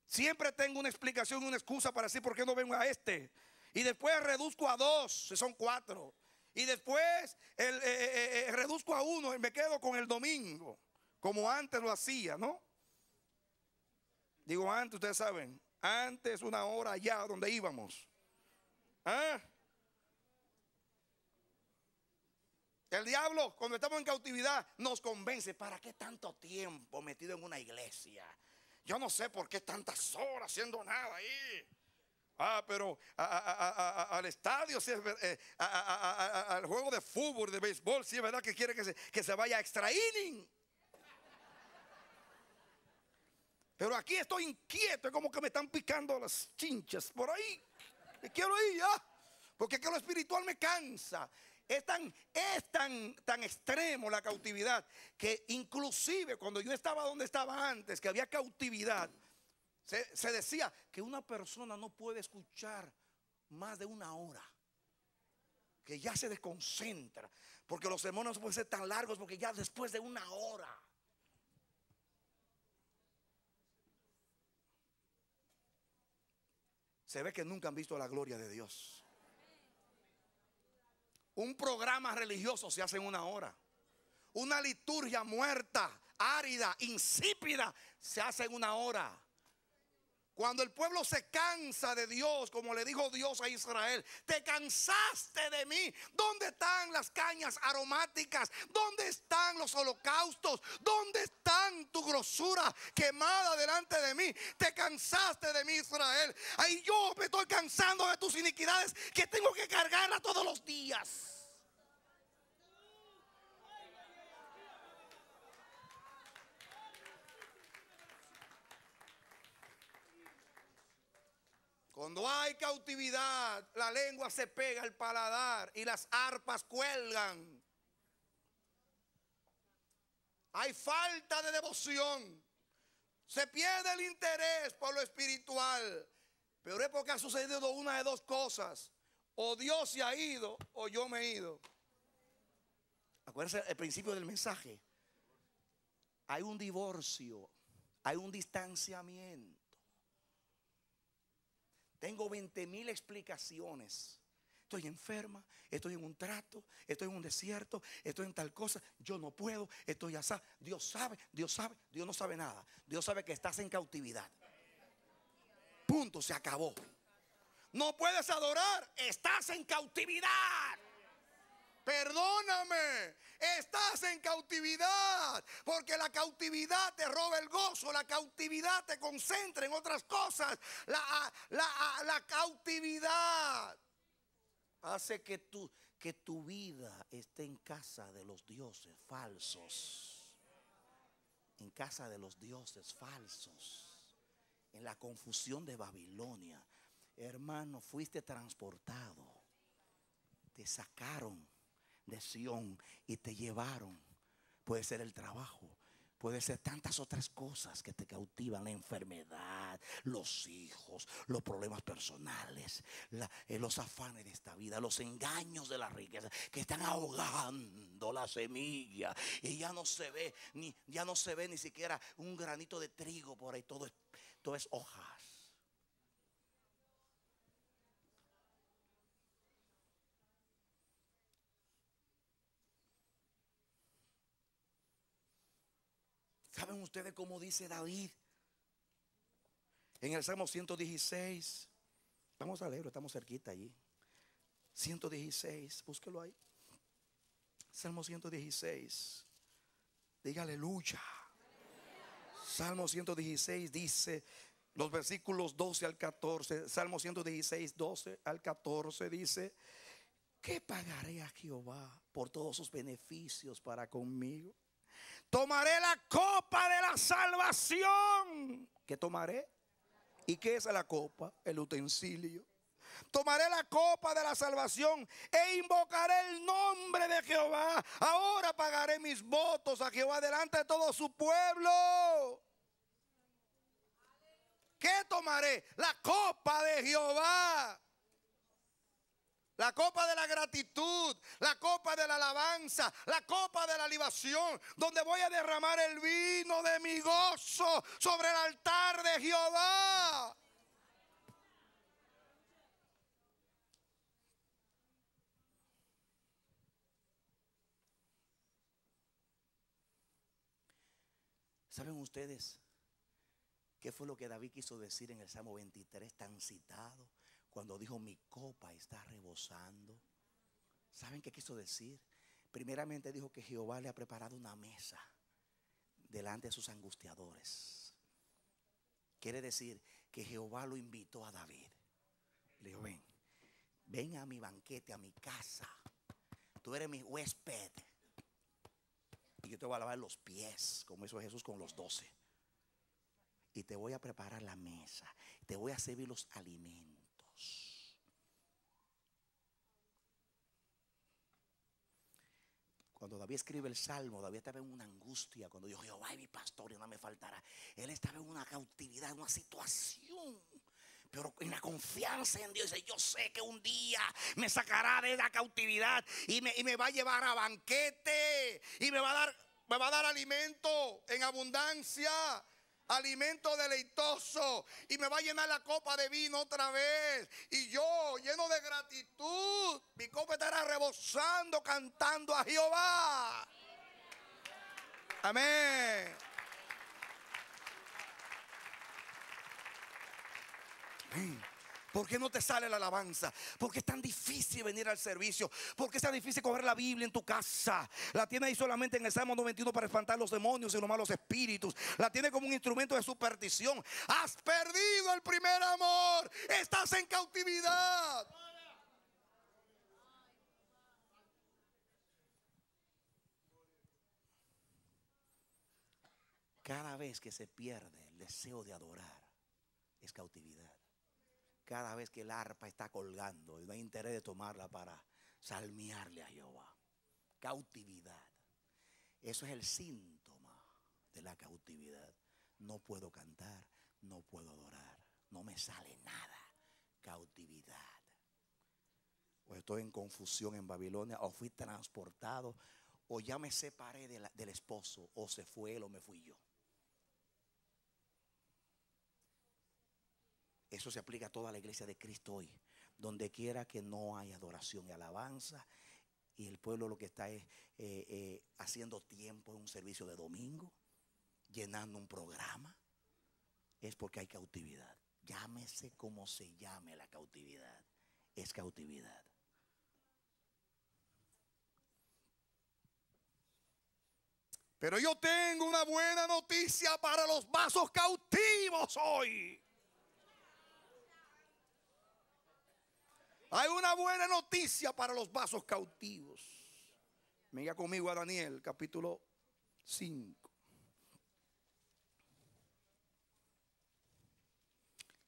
Siempre tengo una explicación, una excusa para decir por qué no vengo a este. Y después reduzco a dos, si son cuatro. Y después el, eh, eh, eh, reduzco a uno y me quedo con el domingo, como antes lo hacía, ¿no? Digo antes, ustedes saben, antes una hora allá donde íbamos. ¿Ah? El diablo, cuando estamos en cautividad, nos convence. ¿Para qué tanto tiempo metido en una iglesia? Yo no sé por qué tantas horas haciendo nada ahí. Ah, pero al estadio, si eh, al juego de fútbol, de béisbol, si es verdad que quiere que se, vaya a extra Pero aquí estoy inquieto, es como que me están picando las chinchas por ahí. Me quiero ir ya, ¿ah? porque que lo espiritual me cansa. Es tan, es tan, tan extremo la cautividad que inclusive cuando yo estaba donde estaba antes, que había cautividad, se, decía que una persona no puede escuchar más de una hora que ya se desconcentra, porque los sermones pueden ser tan largos, porque ya después de una hora se ve que nunca han visto la gloria de Dios. Un programa religioso se hace en una hora. Una liturgia muerta, árida, insípida, se hace en una hora. Cuando el pueblo se cansa de Dios, como le dijo Dios a Israel, te cansaste de mí. ¿Dónde están las cañas aromáticas? ¿Dónde están los holocaustos? ¿Dónde están tu grosura quemada delante de mí? Te cansaste de mí, Israel. ahí yo me estoy cansando de tus iniquidades que tengo que cargarla todos los días. Cuando hay cautividad, la lengua se pega al paladar y las arpas cuelgan. Hay falta de devoción. Se pierde el interés por lo espiritual. Pero es porque ha sucedido una de dos cosas. O Dios se ha ido o yo me he ido. Acuérdense el principio del mensaje. Hay un divorcio, hay un distanciamiento. Tengo 20 mil explicaciones. Estoy enferma, estoy en un trato, estoy en un desierto, estoy en tal cosa, yo no puedo, estoy ya. Dios sabe, Dios sabe, Dios no sabe nada. Dios sabe que estás en cautividad. Punto, se acabó. No puedes adorar, estás en cautividad. Perdóname, estás en cautividad, porque la cautividad te roba el gozo, la cautividad te concentra en otras cosas, la, cautividad hace que que tu vida esté en casa de los dioses falsos, en casa de los dioses falsos, en la confusión de Babilonia. Hermano, fuiste transportado, te sacaron de Sión y te llevaron. Puede ser el trabajo, Puede ser tantas otras cosas que te cautivan, la enfermedad, los hijos, los problemas personales, eh, los afanes de esta vida, los engaños de la riqueza que están ahogando la semilla y ya no se ve ni ya no se ve ni siquiera un granito de trigo por ahí, todo es, todo es hojas. ¿Saben ustedes cómo dice David? En el Salmo 116. Vamos a leerlo, estamos cerquita allí. 116, búsquelo ahí. Salmo 116. Diga aleluya. Salmo 116 dice, los versículos 12 al 14, Salmo 116, 12 al 14 dice, ¿qué pagaré a Jehová por todos sus beneficios para conmigo? Tomaré la copa de la salvación. ¿Qué tomaré? ¿Y qué es la copa? El utensilio. Tomaré la copa de la salvación e invocaré el nombre de Jehová. Ahora pagaré mis votos a Jehová delante de todo su pueblo. ¿Qué tomaré? La copa de Jehová. La copa de la gratitud, la copa de la alabanza, la copa de la libación, donde voy a derramar el vino de mi gozo sobre el altar de Jehová. ¿Saben ustedes qué fue lo que David quiso decir en el Salmo 23 tan citado? Cuando dijo, mi copa está rebosando. ¿Saben qué quiso decir? Primeramente dijo que Jehová le ha preparado una mesa delante de sus angustiadores. Quiere decir que Jehová lo invitó a David. Le dijo, ven, ven a mi banquete, a mi casa. Tú eres mi huésped. Y yo te voy a lavar los pies, como hizo Jesús con los doce. Y te voy a preparar la mesa. Te voy a servir los alimentos. Cuando David escribe el salmo, David estaba en una angustia. Cuando dijo Jehová mi pastor y no me faltará. Él estaba en una cautividad, en una situación pero en la confianza en Dios. dice: Yo sé que un día me sacará de la cautividad y me, y me, va a llevar a banquete y me va a dar, me va a dar alimento en abundancia alimento deleitoso y me va a llenar la copa de vino otra vez. Y yo, lleno de gratitud, mi copa estará rebosando cantando a Jehová. Amén. ¿Por qué no te sale la alabanza? ¿Por qué es tan difícil venir al servicio? ¿Por qué es tan difícil coger la Biblia en tu casa? La tiene ahí solamente en el Salmo 91 para espantar los demonios y los malos espíritus. La tiene como un instrumento de superstición. Has perdido el primer amor. Estás en cautividad. Cada vez que se pierde el deseo de adorar, es cautividad cada vez que el arpa está colgando y no hay interés de tomarla para salmearle a Jehová. Cautividad. Eso es el síntoma de la cautividad. No puedo cantar, no puedo adorar, no me sale nada. Cautividad. O estoy en confusión en Babilonia, o fui transportado, o ya me separé del esposo, o se fue él o me fui yo. Eso se aplica a toda la iglesia de Cristo hoy. Donde quiera que no hay adoración y alabanza. Y el pueblo lo que está es eh, eh, haciendo tiempo en un servicio de domingo, llenando un programa, es porque hay cautividad. Llámese como se llame la cautividad. Es cautividad. Pero yo tengo una buena noticia para los vasos cautivos hoy. Hay una buena noticia para los vasos cautivos. Venga conmigo a Daniel, capítulo 5.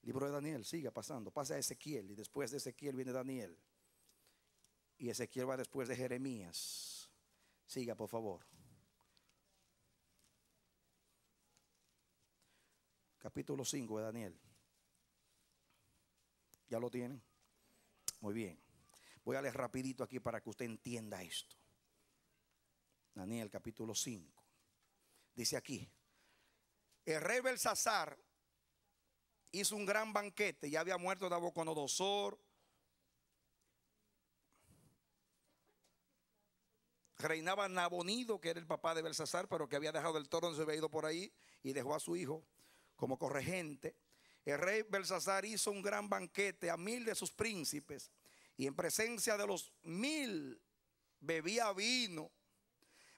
Libro de Daniel, siga pasando. Pasa a Ezequiel y después de Ezequiel viene Daniel. Y Ezequiel va después de Jeremías. Siga, por favor. Capítulo 5 de Daniel. ¿Ya lo tienen? Muy bien. Voy a leer rapidito aquí para que usted entienda esto. Daniel capítulo 5. Dice aquí, el rey Belsasar hizo un gran banquete, ya había muerto Nabucodonosor, reinaba Nabonido, que era el papá de Belsasar, pero que había dejado el trono, se había ido por ahí y dejó a su hijo como corregente. El rey Belsasar hizo un gran banquete a mil de sus príncipes y en presencia de los mil bebía vino.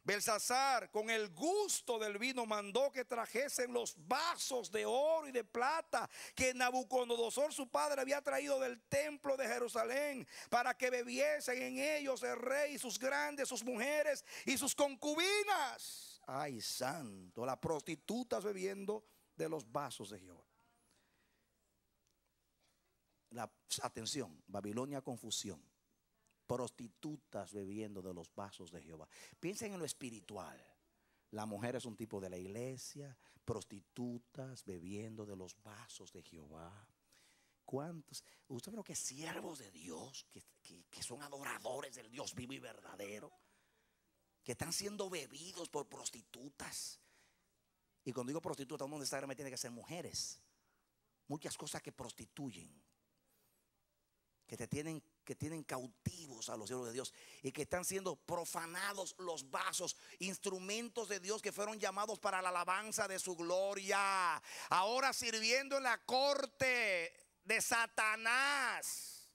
Belsasar, con el gusto del vino, mandó que trajesen los vasos de oro y de plata que Nabucodonosor, su padre, había traído del templo de Jerusalén para que bebiesen en ellos el rey, y sus grandes, sus mujeres y sus concubinas. Ay, santo, las prostitutas bebiendo de los vasos de Jehová atención, Babilonia confusión, prostitutas bebiendo de los vasos de Jehová. Piensen en lo espiritual. La mujer es un tipo de la iglesia, prostitutas bebiendo de los vasos de Jehová. ¿Cuántos? Usted lo que siervos de Dios, que, son adoradores del Dios vivo y verdadero, que están siendo bebidos por prostitutas. Y cuando digo prostitutas, no necesariamente tiene que ser mujeres. Muchas cosas que prostituyen que te tienen que tienen cautivos a los cielos de Dios y que están siendo profanados los vasos, instrumentos de Dios que fueron llamados para la alabanza de su gloria, ahora sirviendo en la corte de Satanás,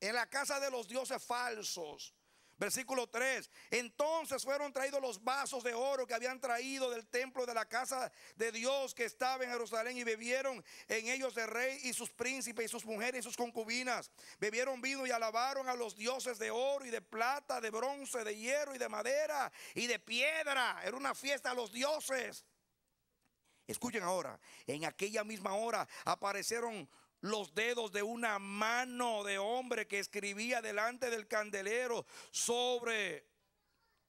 en la casa de los dioses falsos. Versículo 3. Entonces fueron traídos los vasos de oro que habían traído del templo de la casa de Dios que estaba en Jerusalén y bebieron en ellos el rey y sus príncipes y sus mujeres y sus concubinas. Bebieron vino y alabaron a los dioses de oro y de plata, de bronce, de hierro y de madera y de piedra. Era una fiesta a los dioses. Escuchen ahora, en aquella misma hora aparecieron los dedos de una mano de hombre que escribía delante del candelero sobre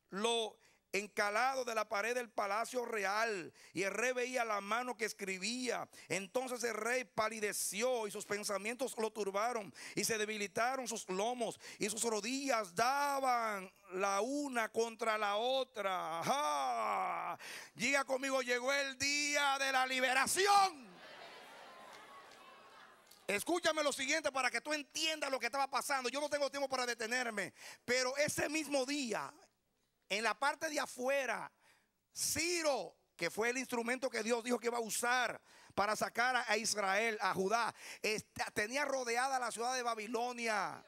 lo encalado de la pared del palacio real y el rey veía la mano que escribía. Entonces el rey palideció y sus pensamientos lo turbaron y se debilitaron sus lomos y sus rodillas daban la una contra la otra. llega conmigo, llegó el día de la liberación. Escúchame lo siguiente para que tú entiendas lo que estaba pasando. Yo no tengo tiempo para detenerme, pero ese mismo día, en la parte de afuera, Ciro, que fue el instrumento que Dios dijo que iba a usar para sacar a Israel, a Judá, tenía rodeada la ciudad de Babilonia.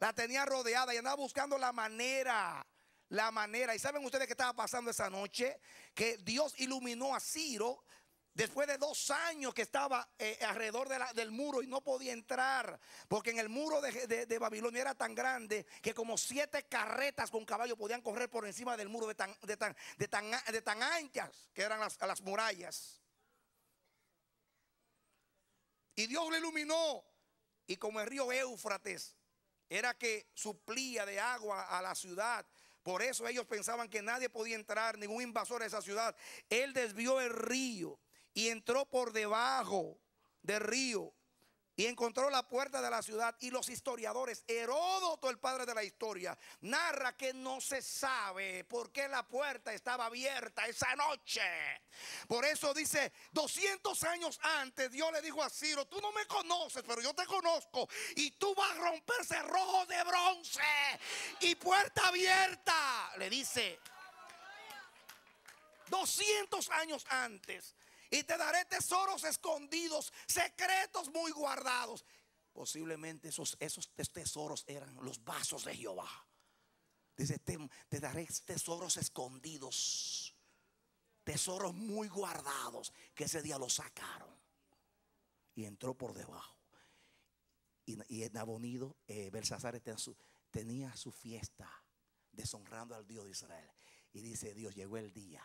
La tenía rodeada y andaba buscando la manera la manera. ¿Y saben ustedes qué estaba pasando esa noche? Que Dios iluminó a Ciro Después de dos años que estaba eh, alrededor del muro y no podía entrar, porque en el muro de, Babilonia era tan grande que como siete carretas con caballo podían correr por encima del muro de tan, de tan, anchas que eran las, las murallas. Y Dios le iluminó, y como el río Éufrates era que suplía de agua a la ciudad, por eso ellos pensaban que nadie podía entrar, ningún invasor a esa ciudad, Él desvió el río y entró por debajo del río y encontró la puerta de la ciudad. Y los historiadores, Heródoto, el padre de la historia, narra que no se sabe por qué la puerta estaba abierta esa noche. Por eso dice, 200 años antes Dios le dijo a Ciro, tú no me conoces, pero yo te conozco. Y tú vas a romperse rojo de bronce y puerta abierta, le dice. 200 años antes y te daré tesoros escondidos, secretos muy guardados. Posiblemente esos, esos tesoros eran los vasos de Jehová. Dice, te, daré tesoros escondidos, tesoros muy guardados, que ese día los sacaron. Y entró por debajo. Y, en Abonido, eh, Belsasar tenía su fiesta, deshonrando al Dios de Israel. Y dice Dios, llegó el día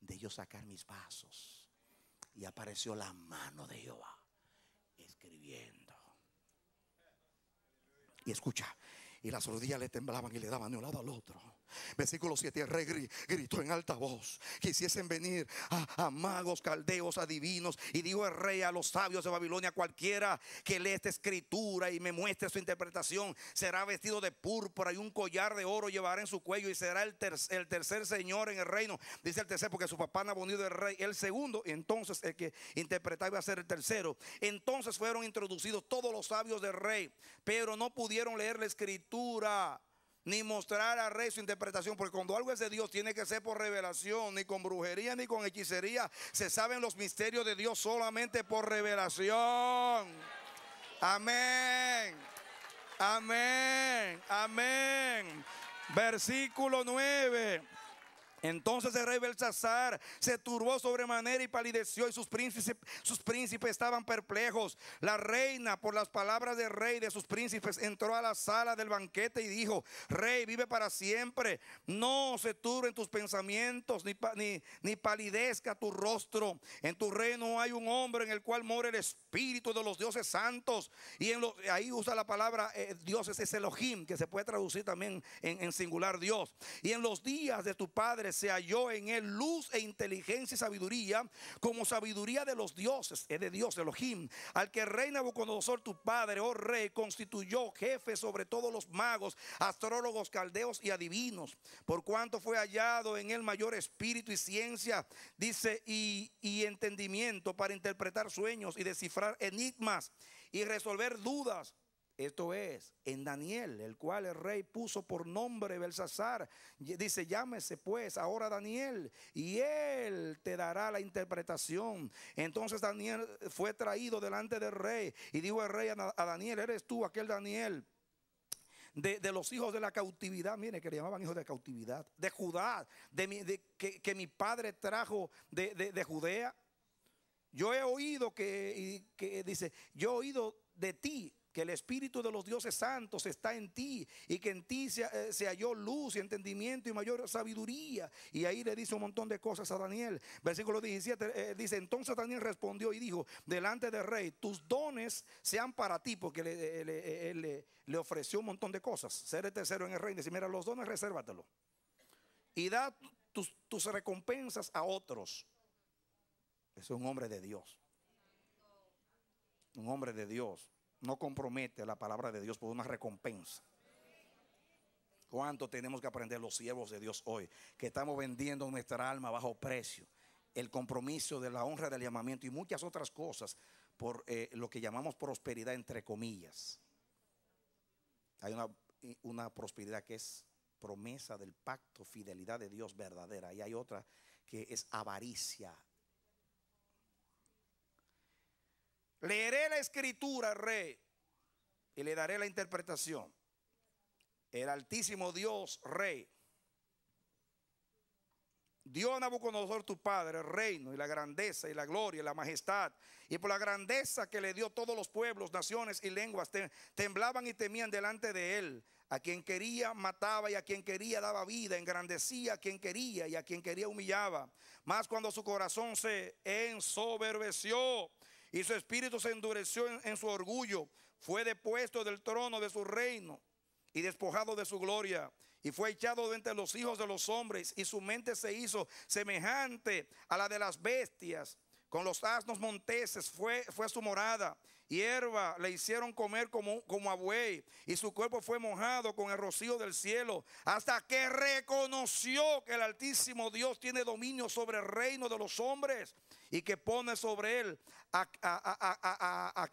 de yo sacar mis vasos. Y apareció la mano de Jehová escribiendo. Y escucha, y las rodillas le temblaban y le daban de un lado al otro. Versículo 7, rey gritó en alta voz, quisiesen venir a, magos, caldeos, adivinos, y dijo el rey a los sabios de Babilonia, cualquiera que lea esta escritura y me muestre su interpretación, será vestido de púrpura y un collar de oro llevará en su cuello y será el, tercer señor en el reino. Dice el tercer, porque su papá no ha venido del rey, el segundo, entonces el que interpretaba iba a ser el tercero. Entonces fueron introducidos todos los sabios del rey, pero no pudieron leer la escritura ni mostrar a rey su interpretación, porque cuando algo es de Dios tiene que ser por revelación, ni con brujería ni con hechicería. Se saben los misterios de Dios solamente por revelación. Amén. Amén. Amén. Versículo 9. Entonces el rey Belsasar se turbó sobremanera y palideció y sus príncipes, sus príncipes estaban perplejos. La reina, por las palabras del rey de sus príncipes, entró a la sala del banquete y dijo, rey, vive para siempre, no se turben tus pensamientos, ni, ni palidezca tu rostro. En tu reino hay un hombre en el cual mora el espíritu Espíritu de los dioses santos. Y en ahí usa la palabra eh, dioses, es Elohim, que se puede traducir también en, singular Dios. Y en los días de tu padre se halló en él luz e inteligencia y sabiduría, como sabiduría de los dioses, es de Dios, Elohim, al que reina Bucodosor tu padre, oh rey, constituyó jefe sobre todos los magos, astrólogos, caldeos y adivinos, por cuanto fue hallado en él mayor espíritu y ciencia, dice, y entendimiento para interpretar sueños y descifrar enigmas y resolver dudas. Esto es, en Daniel, el cual el rey puso por nombre Belsasar, dice, llámese pues ahora Daniel, y él te dará la interpretación. Entonces Daniel fue traído delante del rey, y dijo el rey a Daniel, eres tú aquel Daniel, de, los hijos de la cautividad, mire que le llamaban hijos de cautividad, de Judá, de, que, mi padre trajo de Judea. Yo he oído que, dice, yo he oído de ti que el Espíritu de los dioses santos está en ti y que en ti se, eh, halló luz y entendimiento y mayor sabiduría. Y ahí le dice un montón de cosas a Daniel. Versículo 17 eh, dice, entonces Daniel respondió y dijo, delante del rey, tus dones sean para ti, porque eh, le, le, ofreció un montón de cosas. Ser el tercero en el reino. Dice, mira, los dones resérvatelo. Y da tus recompensas a otros. Es un hombre de Dios. Un hombre de Dios. No compromete la palabra de Dios por una recompensa. ¿Cuánto tenemos que aprender los siervos de Dios hoy? Que estamos vendiendo nuestra alma bajo precio. El compromiso de la honra del llamamiento y muchas otras cosas por eh, lo que llamamos prosperidad entre comillas. Hay una prosperidad que es promesa del pacto, fidelidad de Dios verdadera. Y hay otra que es avaricia, Leeré la escritura, rey, y le daré la interpretación. El altísimo Dios, rey, dio a Nabucodonosor tu padre el reino y la grandeza y la gloria y la majestad. Y por la grandeza que le dio todos los pueblos, naciones y lenguas temblaban y temían delante de él. A quien quería mataba y a quien quería daba vida, engrandecía a quien quería y a quien quería humillaba. Más cuando su corazón se ensoberbeció, y su espíritu se endureció en, su orgullo. Fue depuesto del trono de su reino y despojado de su gloria. Y fue echado de entre los hijos de los hombres y su mente se hizo semejante a la de las bestias. Con los asnos monteses fue, fue su morada. Hierba le hicieron comer como, como a buey. Y su cuerpo fue mojado con el rocío del cielo. Hasta que reconoció que el Altísimo Dios tiene dominio sobre el reino de los hombres y que pone sobre él a, a,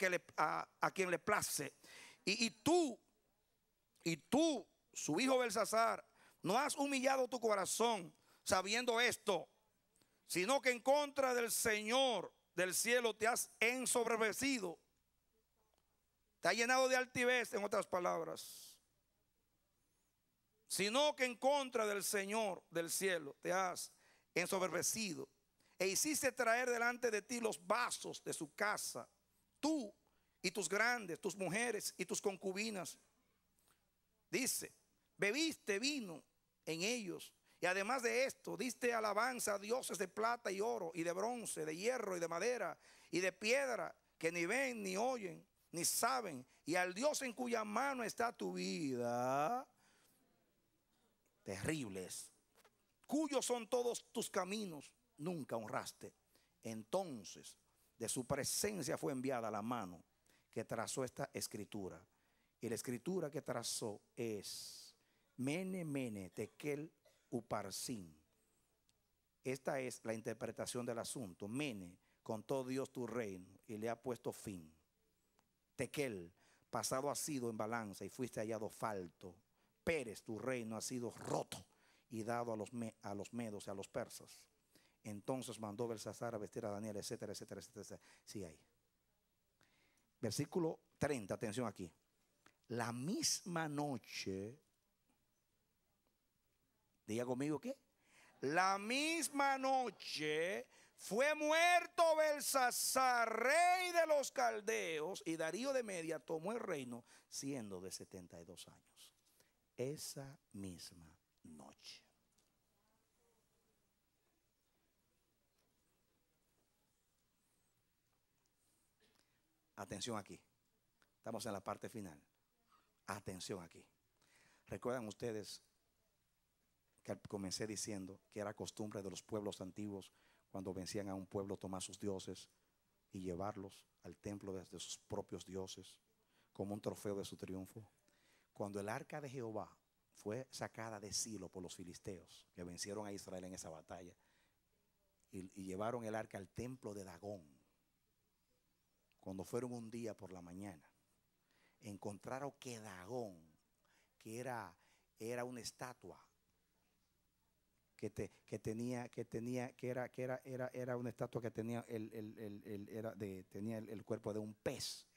quien le place. Y, tú, y tú, su hijo Belsasar, no has humillado tu corazón sabiendo esto, sino que en contra del Señor del cielo te has ensoberbecido. Te ha llenado de altivez, en otras palabras. Sino que en contra del Señor del cielo te has ensoberbecido e hiciste traer delante de ti los vasos de su casa, tú y tus grandes, tus mujeres y tus concubinas. Dice, bebiste vino en ellos. Y además de esto, diste alabanza a dioses de plata y oro, y de bronce, de hierro y de madera, y de piedra, que ni ven, ni oyen, ni saben, y al Dios en cuya mano está tu vida. Terribles, cuyos son todos tus caminos nunca honraste. Entonces de su presencia fue enviada la mano que trazó esta escritura. Y la escritura que trazó es Mene Mene Tekel Uparsin. Esta es la interpretación del asunto. Mene, contó Dios tu reino, y le ha puesto fin. Tekel, pasado ha sido en balanza y fuiste hallado falto. Pérez, tu reino ha sido roto y dado a los, a los medos y a los persas. Entonces mandó Belsasar a vestir a Daniel, etcétera, etcétera, etcétera. Sí ahí. Versículo 30, atención aquí. La misma noche, diga conmigo qué. La misma noche fue muerto Belsasar, rey de los caldeos, y Darío de Media tomó el reino siendo de 72 años. Esa misma noche. Atención aquí. Estamos en la parte final. Atención aquí. Recuerdan ustedes que comencé diciendo que era costumbre de los pueblos antiguos cuando vencían a un pueblo tomar sus dioses y llevarlos al templo de sus propios dioses como un trofeo de su triunfo. Cuando el arca de Jehová fue sacada de Silo por los filisteos que vencieron a Israel en esa batalla y, y llevaron el arca al templo de Dagón, cuando fueron un día por la mañana, encontraron que Dagón, que era, era una estatua, que, tenía, que tenía, que era, que era, era, era una estatua que tenía el, tenía el, cuerpo de un pez,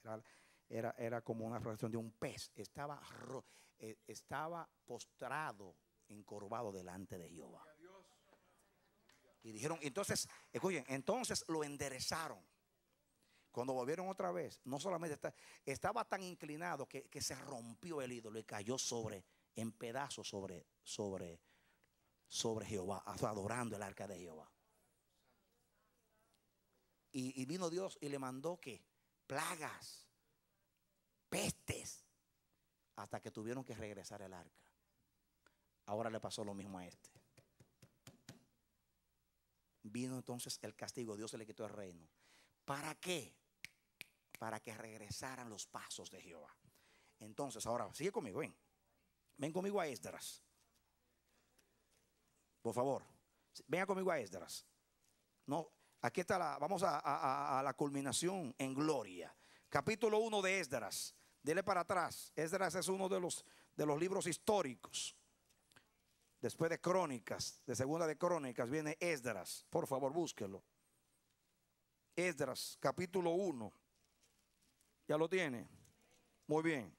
era, era, como una fracción de un pez, estaba, eh, estaba postrado, encorvado delante de Jehová. Y dijeron, entonces, escuchen, entonces lo enderezaron cuando volvieron otra vez, no solamente está, estaba tan inclinado que, se rompió el ídolo y cayó sobre, en pedazos sobre, sobre, sobre Jehová, adorando el arca de Jehová. Y, vino Dios y le mandó que plagas, pestes, hasta que tuvieron que regresar el arca. Ahora le pasó lo mismo a este. Vino entonces el castigo, Dios se le quitó el reino. ¿Para qué? para que regresaran los pasos de Jehová. Entonces, ahora, sigue conmigo, ven. Ven conmigo a Esdras. Por favor, Ven conmigo a Esdras. No, aquí está la, vamos a, la culminación en gloria. Capítulo 1 de Esdras. Dele para atrás. Esdras es uno de los, de los libros históricos. Después de Crónicas, de Segunda de Crónicas, viene Esdras. Por favor, búsquelo. Esdras, capítulo 1. ¿Ya lo tiene? Muy bien.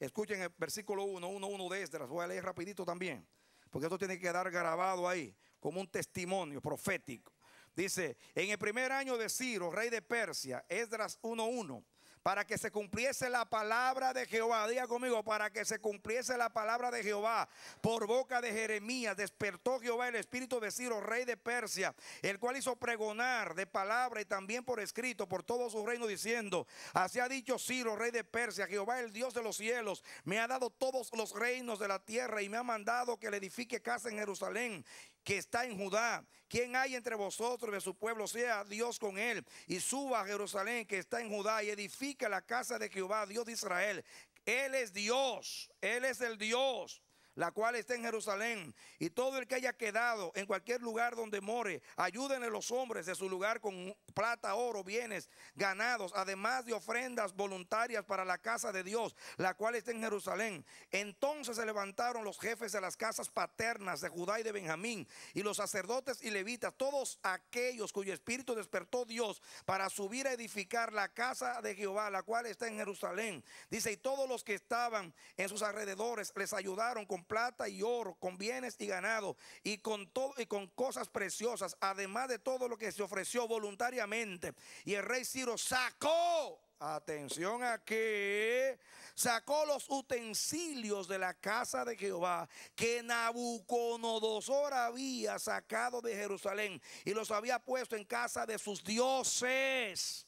Escuchen el versículo 1, 1, 1 de Esdras. Este, voy a leer rapidito también, porque esto tiene que quedar grabado ahí como un testimonio profético. Dice, en el primer año de Ciro, rey de Persia, Esdras 1.1, para que se cumpliese la palabra de Jehová. Diga conmigo, para que se cumpliese la palabra de Jehová por boca de Jeremías, despertó Jehová el espíritu de Ciro, rey de Persia, el cual hizo pregonar de palabra y también por escrito por todo su reino, diciendo, así ha dicho Ciro, rey de Persia, Jehová el Dios de los cielos, me ha dado todos los reinos de la tierra y me ha mandado que le edifique casa en Jerusalén que está en Judá. Quien hay entre vosotros de su pueblo sea Dios con él y suba a Jerusalén que está en Judá y edifica la casa de Jehová, Dios de Israel. Él es Dios, Él es el Dios la cual está en Jerusalén, y todo el que haya quedado en cualquier lugar donde more, ayúdenle los hombres de su lugar con plata, oro, bienes ganados, además de ofrendas voluntarias para la casa de Dios, la cual está en Jerusalén. Entonces se levantaron los jefes de las casas paternas de Judá y de Benjamín, y los sacerdotes y levitas, todos aquellos cuyo espíritu despertó Dios para subir a edificar la casa de Jehová, la cual está en Jerusalén. Dice, y todos los que estaban en sus alrededores les ayudaron con plata y oro, con bienes y ganado, y con todo y con cosas preciosas, además de todo lo que se ofreció voluntariamente. Y el rey Ciro sacó Atención a que sacó los utensilios de la casa de Jehová que Nabucodonosor había sacado de Jerusalén y los había puesto en casa de sus dioses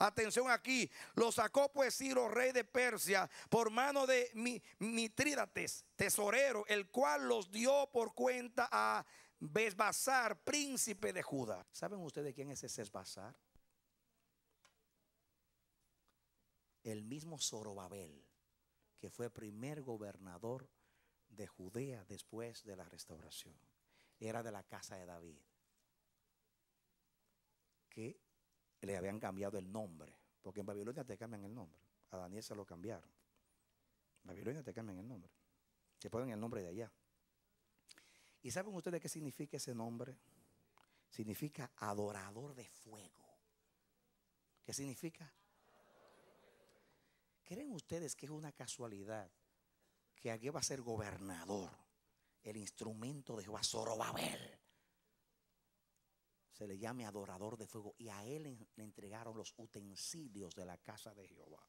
Atención aquí. Lo sacó pues Ciro, rey de Persia, por mano de Mitrídates, tesorero, el cual los dio por cuenta a Besbasar, príncipe de Judá. ¿Saben ustedes quién es ese Besbazar? El mismo Zorobabel, que fue primer gobernador de Judea después de la restauración. Era de la casa de David. Qué le habían cambiado el nombre. Porque en Babilonia te cambian el nombre. A Daniel se lo cambiaron. En Babilonia te cambian el nombre. Te ponen el nombre de allá. ¿Y saben ustedes qué significa ese nombre? Significa adorador de fuego. ¿Qué significa? ¿Creen ustedes que es una casualidad que alguien va a ser gobernador? El instrumento de Jehová Zorobabel se le llame adorador de fuego, y a él le entregaron los utensilios de la casa de Jehová.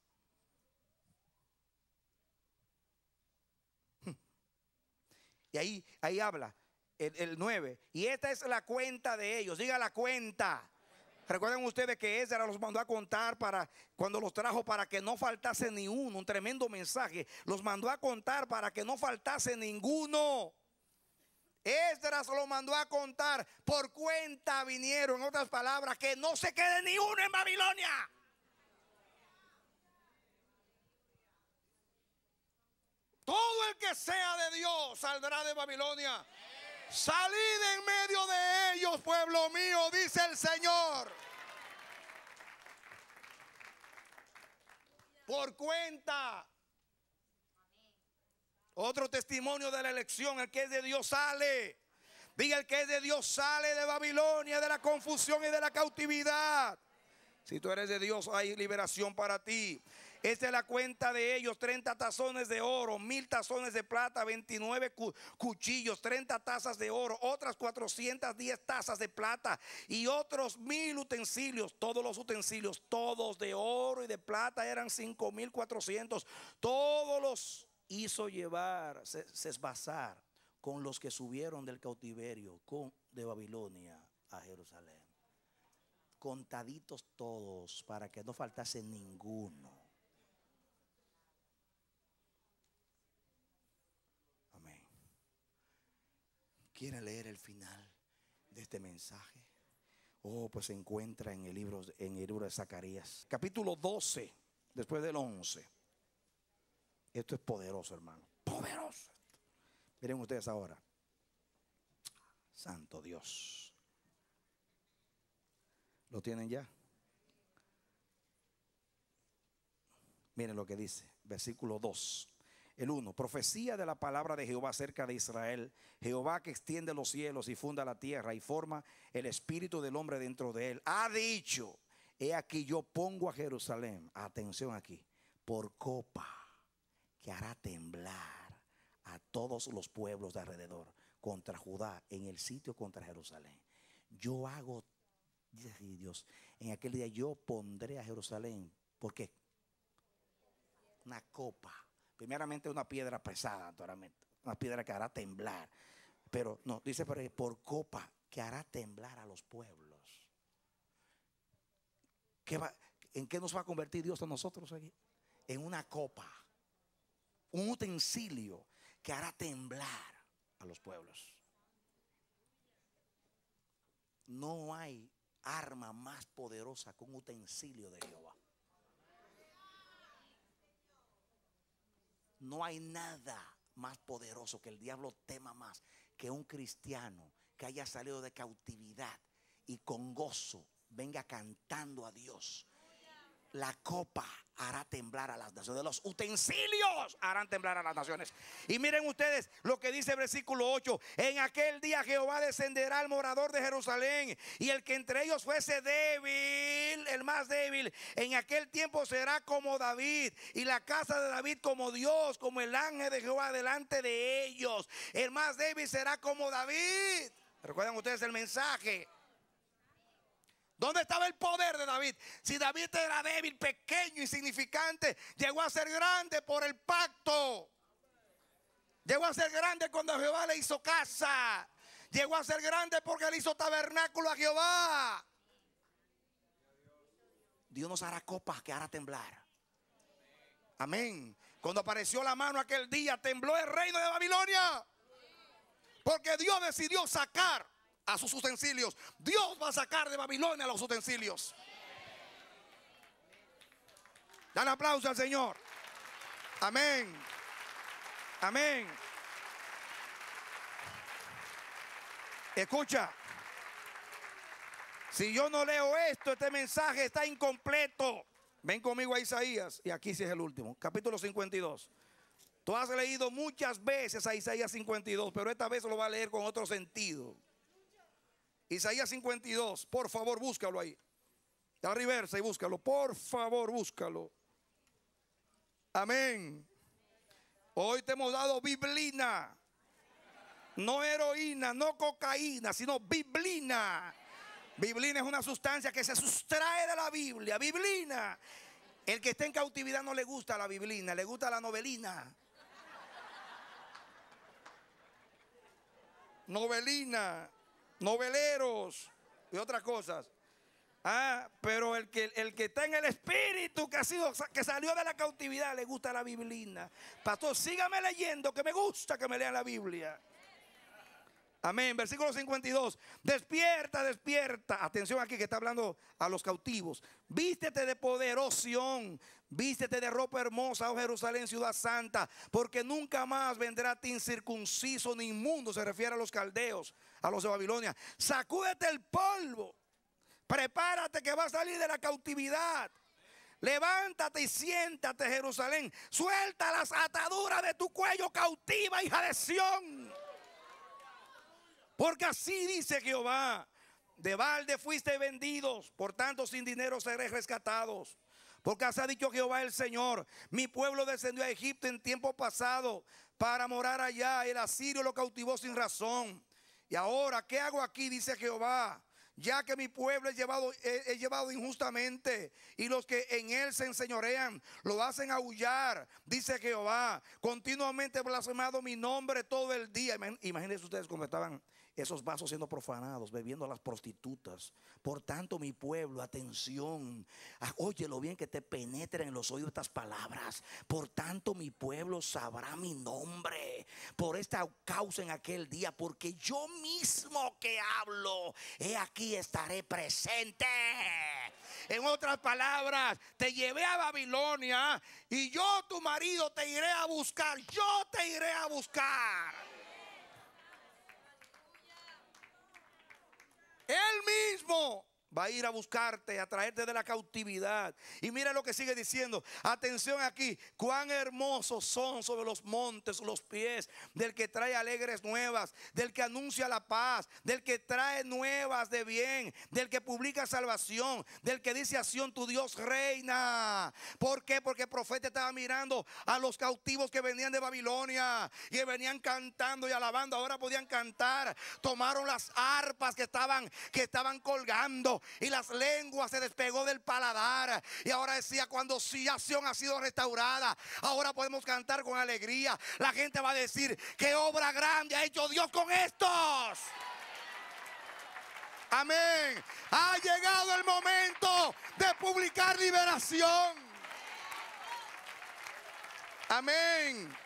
Hmm. Y ahí, ahí habla el, 9. Y esta es la cuenta de ellos. Diga la cuenta. Recuerden ustedes que Ezra los mandó a contar para cuando los trajo para que no faltase ni uno, un tremendo mensaje. Los mandó a contar para que no faltase ninguno. Esdras lo mandó a contar. Por cuenta vinieron, en otras palabras, que no se quede ni uno en Babilonia. Todo el que sea de Dios saldrá de Babilonia. Salid en medio de ellos, pueblo mío, dice el Señor. Por cuenta otro testimonio de la elección, el que es de Dios sale. Diga el que es de Dios sale de Babilonia, de la confusión y de la cautividad. Si tú eres de Dios, hay liberación para ti. Esta es la cuenta de ellos: 30 tazones de oro, mil tazones de plata, 29 cuchillos, 30 tazas de oro, otras 410 tazas de plata y otros mil utensilios. Todos los utensilios, todos de oro y de plata, eran 5400. Todos los hizo llevar, esbazar con los que subieron del cautiverio de Babilonia a Jerusalén. Contaditos todos para que no faltase ninguno. Amén. ¿Quiere leer el final de este mensaje? Oh, pues se encuentra en el libro, en el libro de Zacarías, capítulo 12, después del 11. Esto es poderoso, hermano. Poderoso. Miren ustedes ahora. Santo Dios. ¿Lo tienen ya? Miren lo que dice, versículo 2. El 1, profecía de la palabra de Jehová acerca de Israel. Jehová que extiende los cielos y funda la tierra y forma el espíritu del hombre dentro de él. Ha dicho, he aquí yo pongo a Jerusalén, atención aquí, por copa que hará temblar a todos los pueblos de alrededor contra Judá en el sitio contra Jerusalén. Yo hago, dice Dios, en aquel día yo pondré a Jerusalén, ¿por qué? Una copa, primeramente una piedra pesada, una piedra que hará temblar, pero no, dice por copa que hará temblar a los pueblos. ¿Qué va, ¿En qué nos va a convertir Dios a nosotros aquí? En una copa un utensilio que hará temblar a los pueblos. No hay arma más poderosa que un utensilio de Jehová. No hay nada más poderoso que el diablo tema más que un cristiano que haya salido de cautividad y con gozo venga cantando a Dios la copa hará temblar a las naciones. Los utensilios harán temblar a las naciones. Y miren ustedes lo que dice el versículo 8. En aquel día Jehová descenderá al morador de Jerusalén. Y el que entre ellos fuese débil, el más débil, en aquel tiempo será como David. Y la casa de David como Dios, como el ángel de Jehová delante de ellos. El más débil será como David. ¿Recuerdan ustedes el mensaje? ¿Dónde estaba el poder de David? Si David era débil, pequeño, insignificante, llegó a ser grande por el pacto. Llegó a ser grande cuando Jehová le hizo casa. Llegó a ser grande porque le hizo tabernáculo a Jehová. Dios nos hará copas que hará temblar. Amén. Cuando apareció la mano aquel día, tembló el reino de Babilonia. Porque Dios decidió sacar a sus utensilios. Dios va a sacar de Babilonia los utensilios. Dan aplauso al Señor. Amén. Amén. Escucha. Si yo no leo esto, este mensaje está incompleto. Ven conmigo a Isaías, y aquí sí es el último, capítulo 52. Tú has leído muchas veces a Isaías 52, pero esta vez lo va a leer con otro sentido. Isaías 52, por favor, búscalo ahí. Da reversa y búscalo, por favor, búscalo. Amén. Hoy te hemos dado biblina. No heroína, no cocaína, sino biblina. Biblina es una sustancia que se sustrae de la Biblia. Biblina. El que está en cautividad no le gusta la biblina, le gusta la novelina. Novelina noveleros y otras cosas. Ah, pero el que, el que está en el espíritu que ha sido, que salió de la cautividad, le gusta la biblina. Pastor, sígame leyendo, que me gusta que me lean la Biblia. Amén. Versículo 52. Despierta, despierta. Atención aquí que está hablando a los cautivos. Vístete de poder, oh Vístete de ropa hermosa, oh Jerusalén, ciudad santa. Porque nunca más vendrá a ti incircunciso ni inmundo. Se refiere a los caldeos a los de Babilonia, sacúdete el polvo, prepárate que va a salir de la cautividad. Levántate y siéntate, Jerusalén. Suelta las ataduras de tu cuello cautiva, hija de Sión. Porque así dice Jehová. De balde fuiste vendidos, por tanto sin dinero seréis rescatados. Porque así ha dicho Jehová el Señor, mi pueblo descendió a Egipto en tiempo pasado para morar allá. El asirio lo cautivó sin razón. Y ahora, ¿qué hago aquí? Dice Jehová. Ya que mi pueblo es llevado, eh, llevado injustamente y los que en él se enseñorean lo hacen aullar, dice Jehová. Continuamente blasfemado mi nombre todo el día. Imagínense ustedes cómo estaban esos vasos siendo profanados, bebiendo a las prostitutas. Por tanto, mi pueblo, atención, ah, oye lo bien que te penetren en los oídos estas palabras. Por tanto, mi pueblo sabrá mi nombre. Por esta causa en aquel día, porque yo mismo que hablo, he aquí estaré presente. En otras palabras, te llevé a Babilonia y yo, tu marido, te iré a buscar. Yo te iré a buscar. Él mismo va a ir a buscarte, a traerte de la cautividad. Y mira lo que sigue diciendo. Atención aquí, cuán hermosos son sobre los montes los pies del que trae alegres nuevas, del que anuncia la paz, del que trae nuevas de bien, del que publica salvación, del que dice acción tu Dios reina. ¿Por qué? Porque el profeta estaba mirando a los cautivos que venían de Babilonia y venían cantando y alabando. Ahora podían cantar. Tomaron las arpas que estaban que estaban colgando y las lenguas se despegó del paladar. Y ahora decía, cuando acción ha sido restaurada, ahora podemos cantar con alegría. La gente va a decir, qué obra grande ha hecho Dios con estos. Amén. Ha llegado el momento de publicar liberación. Amén.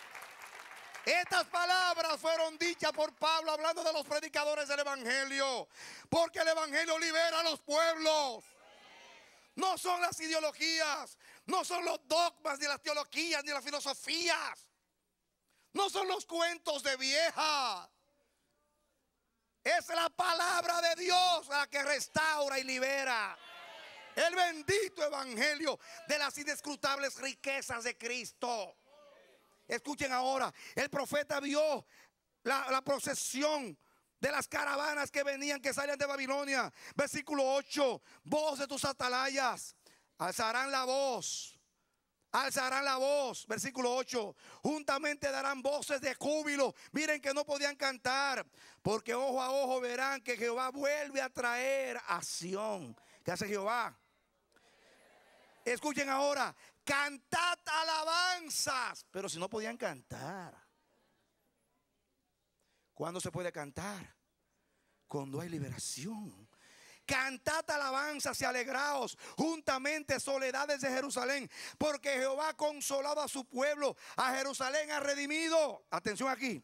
Estas palabras fueron dichas por Pablo hablando de los predicadores del Evangelio. Porque el Evangelio libera a los pueblos. No son las ideologías, no son los dogmas, ni las teologías, ni las filosofías. No son los cuentos de vieja. Es la palabra de Dios la que restaura y libera. El bendito evangelio de las inescrutables riquezas de Cristo. Escuchen ahora, el profeta vio la, procesión de las caravanas que venían, que salían de Babilonia. Versículo 8, voz de tus atalayas, alzarán la voz, alzarán la voz. Versículo 8, juntamente darán voces de júbilo. Miren que no podían cantar, porque ojo a ojo verán que Jehová vuelve a traer acción. ¿Qué hace Jehová? Escuchen ahora, cantad alabanzas, pero si no podían cantar. ¿Cuándo se puede cantar? Cuando hay liberación. Cantad alabanzas y alegraos juntamente soledades de Jerusalén, porque Jehová ha consolado a su pueblo, a Jerusalén ha redimido. Atención aquí,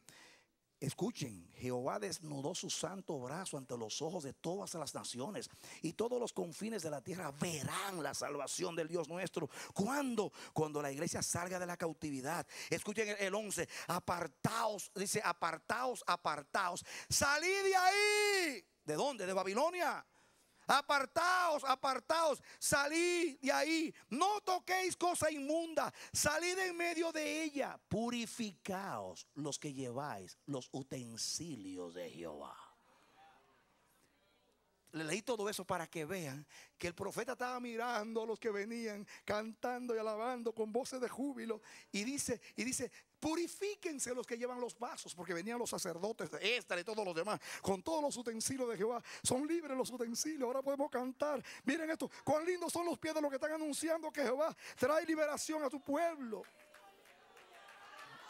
escuchen, Jehová desnudó su santo brazo ante los ojos de todas las naciones y todos los confines de la tierra verán la salvación del Dios nuestro. ¿Cuándo? Cuando la iglesia salga de la cautividad. Escuchen el 11, apartaos, dice apartaos, apartaos, salid de ahí. ¿De dónde? De Babilonia Apartaos, apartaos, salid de ahí. No toquéis cosa inmunda, salid en medio de ella. Purificaos los que lleváis los utensilios de Jehová le leí todo eso para que vean que el profeta estaba mirando a los que venían cantando y alabando con voces de júbilo y dice y dice purifíquense los que llevan los vasos porque venían los sacerdotes de esta y todos los demás con todos los utensilios de Jehová son libres los utensilios ahora podemos cantar miren esto cuán lindos son los pies de los que están anunciando que Jehová trae liberación a tu pueblo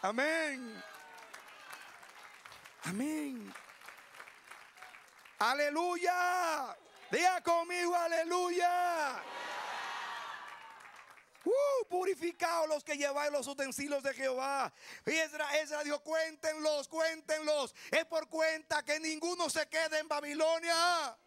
amén amén Aleluya. Diga conmigo, aleluya. Uh, purificados los que lleváis los utensilios de Jehová. Y Ezra, Ezra dijo, cuéntenlos, cuéntenlos. Es por cuenta que ninguno se quede en Babilonia.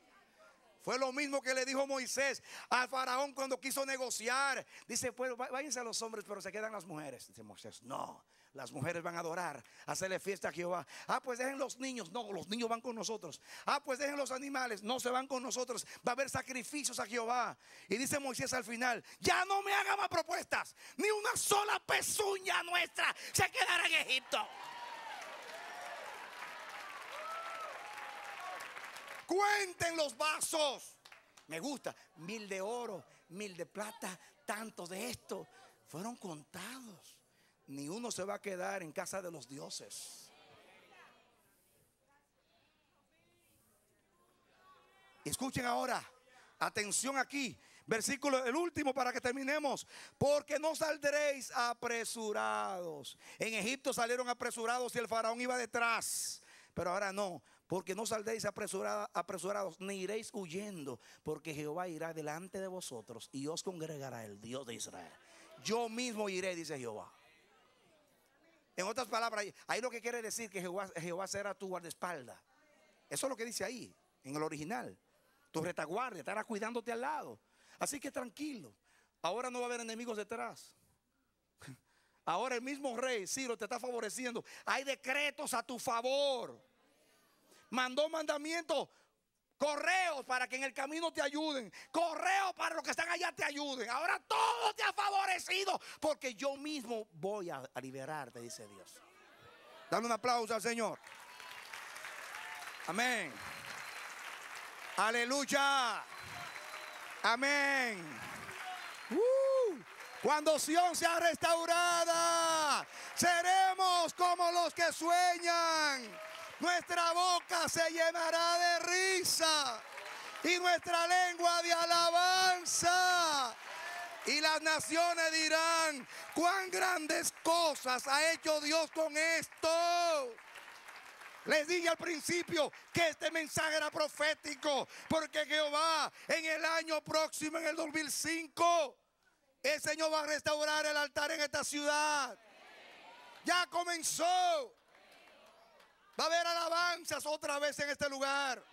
Fue lo mismo que le dijo Moisés al faraón cuando quiso negociar. Dice, pues váyanse a los hombres, pero se quedan las mujeres. Dice Moisés, no, las mujeres van a adorar, hacerle fiesta a Jehová. Ah, pues dejen los niños. No, los niños van con nosotros. Ah, pues dejen los animales. No se van con nosotros. Va a haber sacrificios a Jehová. Y dice Moisés al final, ya no me hagan más propuestas. Ni una sola pezuña nuestra se quedará en Egipto. Cuenten los vasos. Me gusta. Mil de oro, mil de plata, tantos de esto. Fueron contados ni uno se va a quedar en casa de los dioses. Escuchen ahora, atención aquí, versículo el último para que terminemos, porque no saldréis apresurados. En Egipto salieron apresurados y el faraón iba detrás, pero ahora no, porque no saldréis apresurados, ni iréis huyendo, porque Jehová irá delante de vosotros y os congregará el Dios de Israel. Yo mismo iré, dice Jehová. En otras palabras, ahí lo que quiere decir que Jehová, será tu guardaespaldas. Eso es lo que dice ahí, en el original. Tu retaguardia estará cuidándote al lado. Así que tranquilo. Ahora no va a haber enemigos detrás. Ahora el mismo rey Ciro te está favoreciendo. Hay decretos a tu favor. Mandó mandamientos Correos para que en el camino te ayuden. Correos para los que están allá te ayuden. Ahora todo te ha favorecido porque yo mismo voy a, liberarte, dice Dios. dando un aplauso al Señor. Amén. Aleluya. Amén. Uh. cuando Sion sea restaurada, seremos como los que sueñan. Nuestra boca se llenará de risa y nuestra lengua de alabanza. Y las naciones dirán, cuán grandes cosas ha hecho Dios con esto. Les dije al principio que este mensaje era profético, porque Jehová en el año próximo, en el 2005, el Señor va a restaurar el altar en esta ciudad. Ya comenzó. Va a haber alabanzas otra vez en este lugar.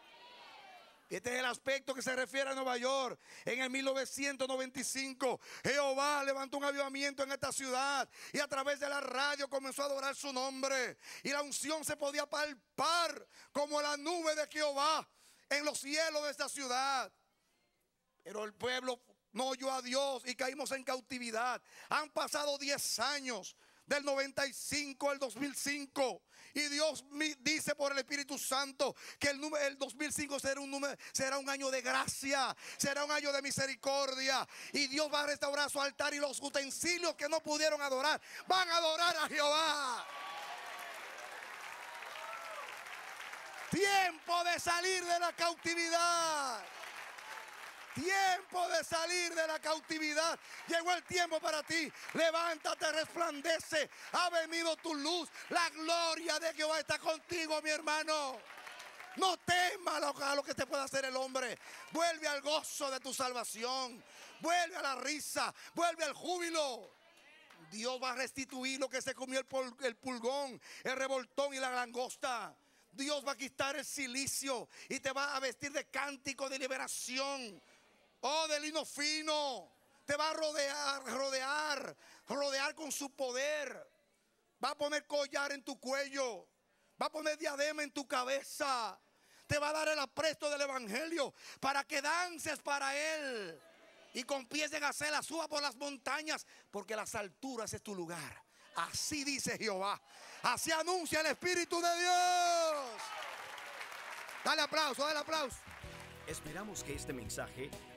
Este es el aspecto que se refiere a Nueva York. En el 1995, Jehová levantó un avivamiento en esta ciudad y a través de la radio comenzó a adorar su nombre. Y la unción se podía palpar como la nube de Jehová en los cielos de esta ciudad. Pero el pueblo no oyó a Dios y caímos en cautividad. Han pasado 10 años, del 95 al 2005. Y Dios dice por el Espíritu Santo que el, el 2005 será un año de gracia, será un año de misericordia. Y Dios va a restaurar su altar y los utensilios que no pudieron adorar van a adorar a Jehová. Tiempo de salir de la cautividad. Tiempo de salir de la cautividad. Llegó el tiempo para ti. Levántate, resplandece. Ha venido tu luz. La gloria de Jehová está contigo, mi hermano. No temas a lo que te pueda hacer el hombre. Vuelve al gozo de tu salvación. Vuelve a la risa. Vuelve al júbilo. Dios va a restituir lo que se comió el pulgón, el revoltón y la langosta. Dios va a quitar el silicio y te va a vestir de cántico de liberación. Oh, del lino fino. Te va a rodear, rodear, rodear con su poder. Va a poner collar en tu cuello. Va a poner diadema en tu cabeza. Te va a dar el apresto del Evangelio para que dances para Él. Y comiencen a hacer la suba por las montañas, porque las alturas es tu lugar. Así dice Jehová. Así anuncia el Espíritu de Dios. Dale aplauso, dale aplauso. Esperamos que este mensaje